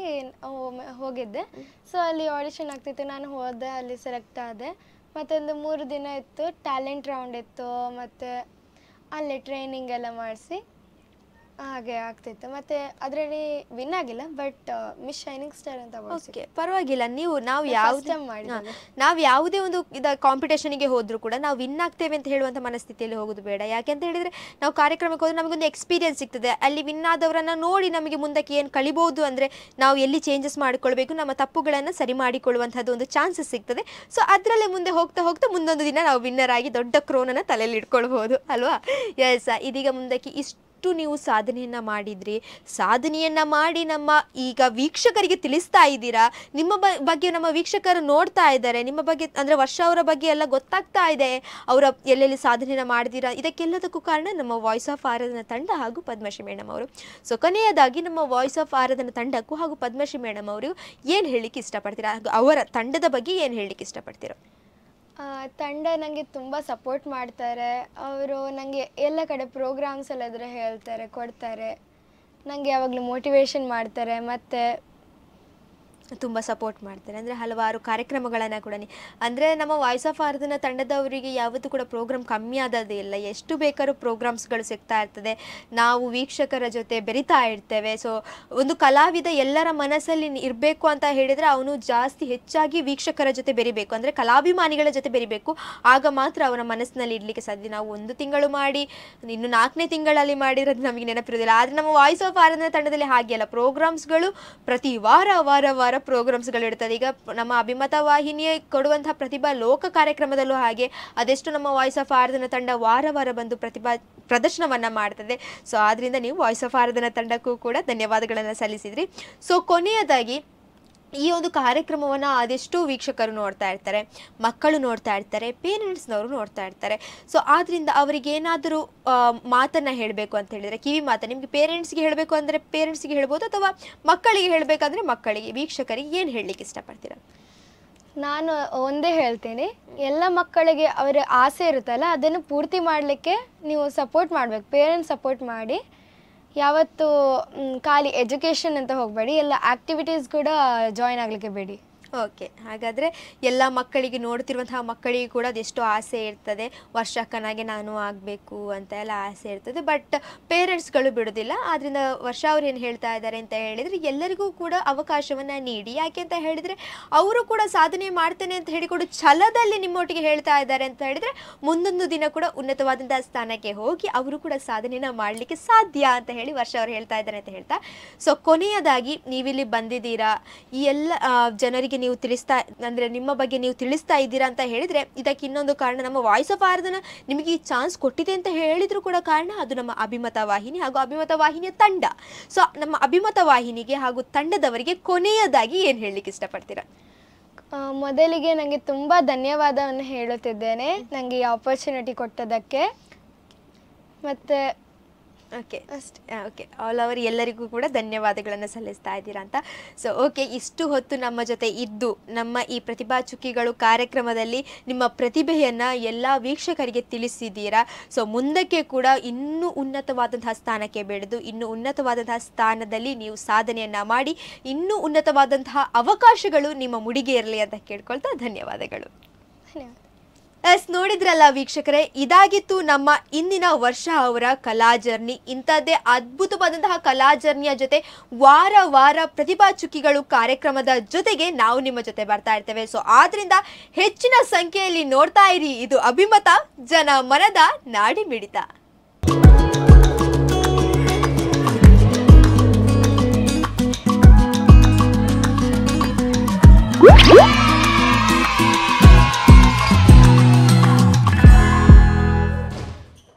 ಹೋಗಿದ್ದೆ ಸೊ ಅಲ್ಲಿ ಆಡಿಷನ್ ಆಗ್ತಿತ್ತು ನಾನು ಹೋದೆ ಅಲ್ಲಿ ಸೆಲೆಕ್ಟ್ ಆದೆ ಮತ್ತೊಂದು ಮೂರು ದಿನ ಇತ್ತು ಟ್ಯಾಲೆಂಟ್ ರೌಂಡ್ ಇತ್ತು ಮತ್ತೆ ಅಲ್ಲಿ ಟ್ರೈನಿಂಗ್ ಎಲ್ಲ ಮಾಡಿಸಿ ಹಾಗೆ ಆಗ್ತಿತ್ತು ಮತ್ತೆ ಅದರಲ್ಲಿ ವಿನ್ ಆಗಿಲ್ಲ ಬಟ್ ಮಿಸ್ ಶೈನಿಂಗ್ ಸ್ಟಾರ್ ಅಂತ ಓಕೆ ಪರವಾಗಿಲ್ಲ ನೀವು ನಾವು ಯಾವುದೇ ನಾವು ಯಾವುದೇ ಒಂದು ಇದ ಕಾಂಪಿಟೇಷನ್ಗೆ ಹೋದ್ರು ಕೂಡ ನಾವು ವಿನ್ ಆಗ್ತೇವೆ ಅಂತ ಹೇಳುವಂತ ಮನಸ್ಥಿತಿಯಲ್ಲಿ ಹೋಗುದು ಬೇಡ ಯಾಕೆ ಅಂತ ಹೇಳಿದ್ರೆ ನಾವು ಕಾರ್ಯಕ್ರಮಕ್ಕೆ ಹೋದ್ರೆ ನಮಗೊಂದು ಎಕ್ಸ್ಪೀರಿಯನ್ಸ್ ಸಿಗ್ತದೆ ಅಲ್ಲಿ ವಿನ್ ಆದವರನ್ನ ನೋಡಿ ನಮಗೆ ಮುಂದಕ್ಕೆ ಏನು ಕಳಿಬಹುದು ಅಂದ್ರೆ ನಾವು ಎಲ್ಲಿ ಚೇಂಜಸ್ ಮಾಡಿಕೊಳ್ಬೇಕು ನಮ್ಮ ತಪ್ಪುಗಳನ್ನ ಸರಿ ಮಾಡಿಕೊಳ್ಳುವಂತಹದ್ದು ಒಂದು ಚಾನ್ಸಸ್ ಸಿಗ್ತದೆ ಸೊ ಅದರಲ್ಲೇ ಮುಂದೆ ಹೋಗ್ತಾ ಹೋಗ್ತಾ ಮುಂದೊಂದು ದಿನ ನಾವು ವಿನ್ನರ್ ಆಗಿ ದೊಡ್ಡ ಕ್ರೋನನ್ನು ತಲೆಯಲ್ಲಿ ಇಟ್ಕೊಳ್ಬಹುದು ಅಲ್ವಾ ಎಸ್ ಇದೀಗ ಮುಂದಕ್ಕೆ ಇಷ್ಟು ಎಷ್ಟು ನೀವು ಸಾಧನೆಯನ್ನು ಮಾಡಿದ್ರಿ ಸಾಧನೆಯನ್ನು ಮಾಡಿ ನಮ್ಮ ಈಗ ವೀಕ್ಷಕರಿಗೆ ತಿಳಿಸ್ತಾ ಇದ್ದೀರಾ ನಿಮ್ಮ ಬಗ್ಗೆ ನಮ್ಮ ವೀಕ್ಷಕರು ನೋಡ್ತಾ ಇದ್ದಾರೆ ನಿಮ್ಮ ಬಗ್ಗೆ ಅಂದರೆ ವರ್ಷ ಅವರ ಬಗ್ಗೆ ಎಲ್ಲ ಗೊತ್ತಾಗ್ತಾ ಇದೆ ಅವರ ಎಲ್ಲೆಲ್ಲಿ ಸಾಧನೆಯನ್ನು ಮಾಡಿದ್ದೀರಾ ಇದಕ್ಕೆಲ್ಲದಕ್ಕೂ ಕಾರಣ ನಮ್ಮ ವಾಯ್ಸ್ ಆಫ್ ಆರಾಧನಾ ತಂಡ ಹಾಗೂ ಪದ್ಮಶ್ರೀ ಮೇಡಮ್ ಅವರು ಸೊ ಕೊನೆಯದಾಗಿ ನಮ್ಮ ವಾಯ್ಸ್ ಆಫ್ ಆರಾಧನಾ ತಂಡಕ್ಕೂ ಹಾಗೂ ಪದ್ಮಶ್ರೀ ಮೇಡಮ್ ಅವರು ಏನು ಹೇಳಲಿಕ್ಕೆ ಇಷ್ಟಪಡ್ತೀರಾ ಅವರ ತಂಡದ ಬಗ್ಗೆ ಏನು ಹೇಳಲಿಕ್ಕೆ ಇಷ್ಟಪಡ್ತೀರಾ ತಂಡ ನನಗೆ ತುಂಬ ಸಪೋರ್ಟ್ ಮಾಡ್ತಾರೆ ಅವರು ನನಗೆ ಎಲ್ಲ ಕಡೆ ಪ್ರೋಗ್ರಾಮ್ಸ್ ಹೇಳ್ತಾರೆ ಕೊಡ್ತಾರೆ ನನಗೆ ಯಾವಾಗಲೂ ಮೋಟಿವೇಶನ್ ಮಾಡ್ತಾರೆ ಮತ್ತು ತುಂಬ ಸಪೋರ್ಟ್ ಮಾಡ್ತಾರೆ ಅಂದರೆ ಹಲವಾರು ಕಾರ್ಯಕ್ರಮಗಳನ್ನು ಕೂಡ ಅಂದರೆ ನಮ್ಮ ವಾಯ್ಸ್ ಆಫ್ ಆರ್ಧನ ತಂಡದವರಿಗೆ ಯಾವತ್ತೂ ಕೂಡ ಪ್ರೋಗ್ರಾಮ್ ಕಮ್ಮಿ ಆದದೇ ಇಲ್ಲ ಎಷ್ಟು ಬೇಕಾದ್ರೂ ಪ್ರೋಗ್ರಾಮ್ಸ್ಗಳು ಸಿಗ್ತಾ ಇರ್ತದೆ ನಾವು ವೀಕ್ಷಕರ ಜೊತೆ ಬೆರಿತಾ ಇರ್ತೇವೆ ಸೊ ಒಂದು ಕಲಾವಿದ ಎಲ್ಲರ ಮನಸ್ಸಲ್ಲಿ ಇರಬೇಕು ಅಂತ ಹೇಳಿದರೆ ಅವನು ಜಾಸ್ತಿ ಹೆಚ್ಚಾಗಿ ವೀಕ್ಷಕರ ಜೊತೆ ಬೆರಿಬೇಕು ಅಂದರೆ ಕಲಾಭಿಮಾನಿಗಳ ಜೊತೆ ಬೆರಿಬೇಕು ಆಗ ಮಾತ್ರ ಅವನ ಮನಸ್ಸಿನಲ್ಲಿ ಇಡಲಿಕ್ಕೆ ಸಾಧ್ಯ ನಾವು ಒಂದು ತಿಂಗಳು ಮಾಡಿ ಇನ್ನು ನಾಲ್ಕನೇ ತಿಂಗಳಲ್ಲಿ ಮಾಡಿರೋದು ನಮಗೆ ನೆನಪಿರೋದಿಲ್ಲ ಆದರೆ ನಮ್ಮ ವಾಯ್ಸ್ ಆಫ್ ಆರಾಧನಾ ತಂಡದಲ್ಲಿ ಅಲ್ಲ ಪ್ರೋಗ್ರಾಮ್ಸ್ಗಳು ಪ್ರತಿ ವಾರ ವಾರ ವಾರ ಪ್ರೋಗ್ರಾಮ್ಸ್ಗಳು ಇರ್ತದೆ ಈಗ ನಮ್ಮ ಅಭಿಮತ ವಾಹಿನಿಯ ಕೊಡುವಂತಹ ಪ್ರತಿಭಾ ಲೋಕ ಕಾರ್ಯಕ್ರಮದಲ್ಲೂ ಹಾಗೆ ಅದೆಷ್ಟು ನಮ್ಮ ವಾಯ್ಸ್ ಆಫ್ ಆರ್ಧನ ತಂಡ ವಾರ ವಾರ ಬಂದು ಪ್ರತಿಭಾ ಪ್ರದರ್ಶನವನ್ನು ಮಾಡ್ತದೆ ಸೊ ಆದ್ದರಿಂದ ನೀವು ವಾಯ್ಸ್ ಆಫ್ ಆರ್ಧನ ತಂಡಕ್ಕೂ ಕೂಡ ಧನ್ಯವಾದಗಳನ್ನು ಸಲ್ಲಿಸಿದ್ರಿ ಸೊ ಕೊನೆಯದಾಗಿ ಈ ಒಂದು ಕಾರ್ಯಕ್ರಮವನ್ನು ಆದಷ್ಟು ವೀಕ್ಷಕರು ನೋಡ್ತಾ ಇರ್ತಾರೆ ಮಕ್ಕಳು ನೋಡ್ತಾ ಇರ್ತಾರೆ ಪೇರೆಂಟ್ಸ್ನವರು ನೋಡ್ತಾ ಇರ್ತಾರೆ ಸೊ ಆದ್ದರಿಂದ ಅವರಿಗೆ ಏನಾದರೂ ಮಾತನ್ನು ಹೇಳಬೇಕು ಅಂತ ಹೇಳಿದರೆ ಕಿವಿ ಮಾತು ನಿಮಗೆ ಪೇರೆಂಟ್ಸ್ಗೆ ಹೇಳಬೇಕು ಅಂದರೆ ಪೇರೆಂಟ್ಸ್ಗೆ ಹೇಳ್ಬೋದು ಅಥವಾ ಮಕ್ಕಳಿಗೆ ಹೇಳಬೇಕಂದ್ರೆ ಮಕ್ಕಳಿಗೆ ವೀಕ್ಷಕರಿಗೆ ಏನು ಹೇಳಲಿಕ್ಕೆ ಇಷ್ಟಪಡ್ತೀರ ನಾನು ಒಂದೇ ಹೇಳ್ತೀನಿ ಎಲ್ಲ ಮಕ್ಕಳಿಗೆ ಅವರ ಆಸೆ ಇರುತ್ತಲ್ಲ ಅದನ್ನು ಪೂರ್ತಿ ಮಾಡಲಿಕ್ಕೆ ನೀವು ಸಪೋರ್ಟ್ ಮಾಡಬೇಕು ಪೇರೆಂಟ್ಸ್ ಸಪೋರ್ಟ್ ಮಾಡಿ ಯಾವತ್ತು ಖಾಲಿ ಎಜುಕೇಷನ್ ಅಂತ ಹೋಗಬೇಡಿ ಎಲ್ಲ ಆ್ಯಕ್ಟಿವಿಟೀಸ್ ಕೂಡ ಜಾಯ್ನ್ ಆಗಲಿಕ್ಕೆ ಬೇಡಿ ಓಕೆ ಹಾಗಾದರೆ ಎಲ್ಲ ಮಕ್ಕಳಿಗೆ ನೋಡ್ತಿರುವಂತಹ ಮಕ್ಕಳಿಗೆ ಕೂಡ ಅದೆಷ್ಟೋ ಆಸೆ ಇರ್ತದೆ ವರ್ಷಕ್ಕನಾಗೆ ನಾನು ಆಗಬೇಕು ಅಂತ ಎಲ್ಲ ಆಸೆ ಇರ್ತದೆ ಬಟ್ ಪೇರೆಂಟ್ಸ್ಗಳು ಬಿಡೋದಿಲ್ಲ ಆದ್ದರಿಂದ ವರ್ಷ ಅವ್ರು ಏನು ಹೇಳ್ತಾ ಇದ್ದಾರೆ ಅಂತ ಹೇಳಿದರೆ ಎಲ್ಲರಿಗೂ ಕೂಡ ಅವಕಾಶವನ್ನು ನೀಡಿ ಯಾಕೆ ಅಂತ ಹೇಳಿದರೆ ಅವರು ಕೂಡ ಸಾಧನೆ ಮಾಡ್ತೇನೆ ಅಂತ ಹೇಳಿಕೊಂಡು ಛಲದಲ್ಲಿ ನಿಮ್ಮೊಟ್ಟಿಗೆ ಹೇಳ್ತಾ ಇದ್ದಾರೆ ಅಂತ ಹೇಳಿದರೆ ಮುಂದೊಂದು ದಿನ ಕೂಡ ಉನ್ನತವಾದಂತಹ ಸ್ಥಾನಕ್ಕೆ ಹೋಗಿ ಅವರು ಕೂಡ ಸಾಧನೆನ ಮಾಡಲಿಕ್ಕೆ ಸಾಧ್ಯ ಅಂತ ಹೇಳಿ ವರ್ಷ ಅವ್ರು ಹೇಳ್ತಾ ಇದ್ದಾರೆ ಅಂತ ಹೇಳ್ತಾ ಸೊ ಕೊನೆಯದಾಗಿ ನೀವಿಲ್ಲಿ ಬಂದಿದ್ದೀರಾ ಈ ಎಲ್ಲ ಜನರಿಗೆ ನೀವು ತಿಳಿಸ್ತಾ ಅಂದರೆ ನಿಮ್ಮ ಬಗ್ಗೆ ನೀವು ತಿಳಿಸ್ತಾ ಇದ್ದೀರಾ ಅಂತ ಹೇಳಿದರೆ ಇದಕ್ಕೆ ಇನ್ನೊಂದು ಕಾರಣ ನಮ್ಮ ವಾಯ್ಸ್ ಆಫ್ ಆರ್ದನ ನಿಮಗೆ ಈ ಚಾನ್ಸ್ ಕೊಟ್ಟಿದೆ ಅಂತ ಹೇಳಿದರೂ ಕೂಡ ಕಾರಣ ಅದು ನಮ್ಮ ಅಭಿಮತ ವಾಹಿನಿ ಹಾಗೂ ಅಭಿಮತ ವಾಹಿನಿಯ ತಂಡ ಸೊ ನಮ್ಮ ಅಭಿಮತ ವಾಹಿನಿಗೆ ಹಾಗೂ ತಂಡದವರಿಗೆ ಕೊನೆಯದಾಗಿ ಏನು ಹೇಳಲಿಕ್ಕೆ ಇಷ್ಟಪಡ್ತೀರಾ ಮೊದಲಿಗೆ ನನಗೆ ತುಂಬ ಧನ್ಯವಾದವನ್ನು ಹೇಳುತ್ತಿದ್ದೇನೆ ನನಗೆ ಈ ಆಪರ್ಚುನಿಟಿ ಕೊಟ್ಟದಕ್ಕೆ ಮತ್ತು ಓಕೆ ಅಷ್ಟೇ ಓಕೆ ಆಲ್ ಅವರ್ ಎಲ್ಲರಿಗೂ ಕೂಡ ಧನ್ಯವಾದಗಳನ್ನು ಸಲ್ಲಿಸ್ತಾ ಇದ್ದೀರಾ ಅಂತ ಸೊ ಓಕೆ ಇಷ್ಟು ಹೊತ್ತು ನಮ್ಮ ಜೊತೆ ಇದ್ದು ನಮ್ಮ ಈ ಪ್ರತಿಭಾ ಚುಕ್ಕಿಗಳು ಕಾರ್ಯಕ್ರಮದಲ್ಲಿ ನಿಮ್ಮ ಪ್ರತಿಭೆಯನ್ನು ಎಲ್ಲ ವೀಕ್ಷಕರಿಗೆ ತಿಳಿಸಿದ್ದೀರಾ ಸೊ ಮುಂದಕ್ಕೆ ಕೂಡ ಇನ್ನೂ ಉನ್ನತವಾದಂತಹ ಸ್ಥಾನಕ್ಕೆ ಬೆಳೆದು ಇನ್ನೂ ಉನ್ನತವಾದಂತಹ ಸ್ಥಾನದಲ್ಲಿ ನೀವು ಸಾಧನೆಯನ್ನು ಮಾಡಿ ಇನ್ನೂ ಉನ್ನತವಾದಂತಹ ಅವಕಾಶಗಳು ನಿಮ್ಮ ಮುಡಿಗೆ ಇರಲಿ ಅಂತ ಕೇಳ್ಕೊಳ್ತಾ ಧನ್ಯವಾದಗಳು ಧನ್ಯವಾದ ಎಸ್ ನೋಡಿದ್ರಲ್ಲ ವೀಕ್ಷಕರೇ ಇದಾಗಿತ್ತು ನಮ್ಮ ಇಂದಿನ ವರ್ಷ ಅವರ ಕಲಾ ಜರ್ನಿ ಇಂಥದ್ದೇ ಅದ್ಭುತವಾದಂತಹ ಕಲಾ ಜರ್ನಿಯ ಜೊತೆ ವಾರ ವಾರ ಪ್ರತಿಭಾ ಚುಕ್ಕಿಗಳು ಕಾರ್ಯಕ್ರಮದ ಜೊತೆಗೆ ನಾವು ನಿಮ್ಮ ಜೊತೆ ಬರ್ತಾ ಇರ್ತೇವೆ ಸೊ ಆದ್ರಿಂದ ಹೆಚ್ಚಿನ ಸಂಖ್ಯೆಯಲ್ಲಿ ನೋಡ್ತಾ ಇರಿ ಇದು ಅಭಿಮತ ಜನ ಮನದ ನಾಡಿ ಮಿಡಿತ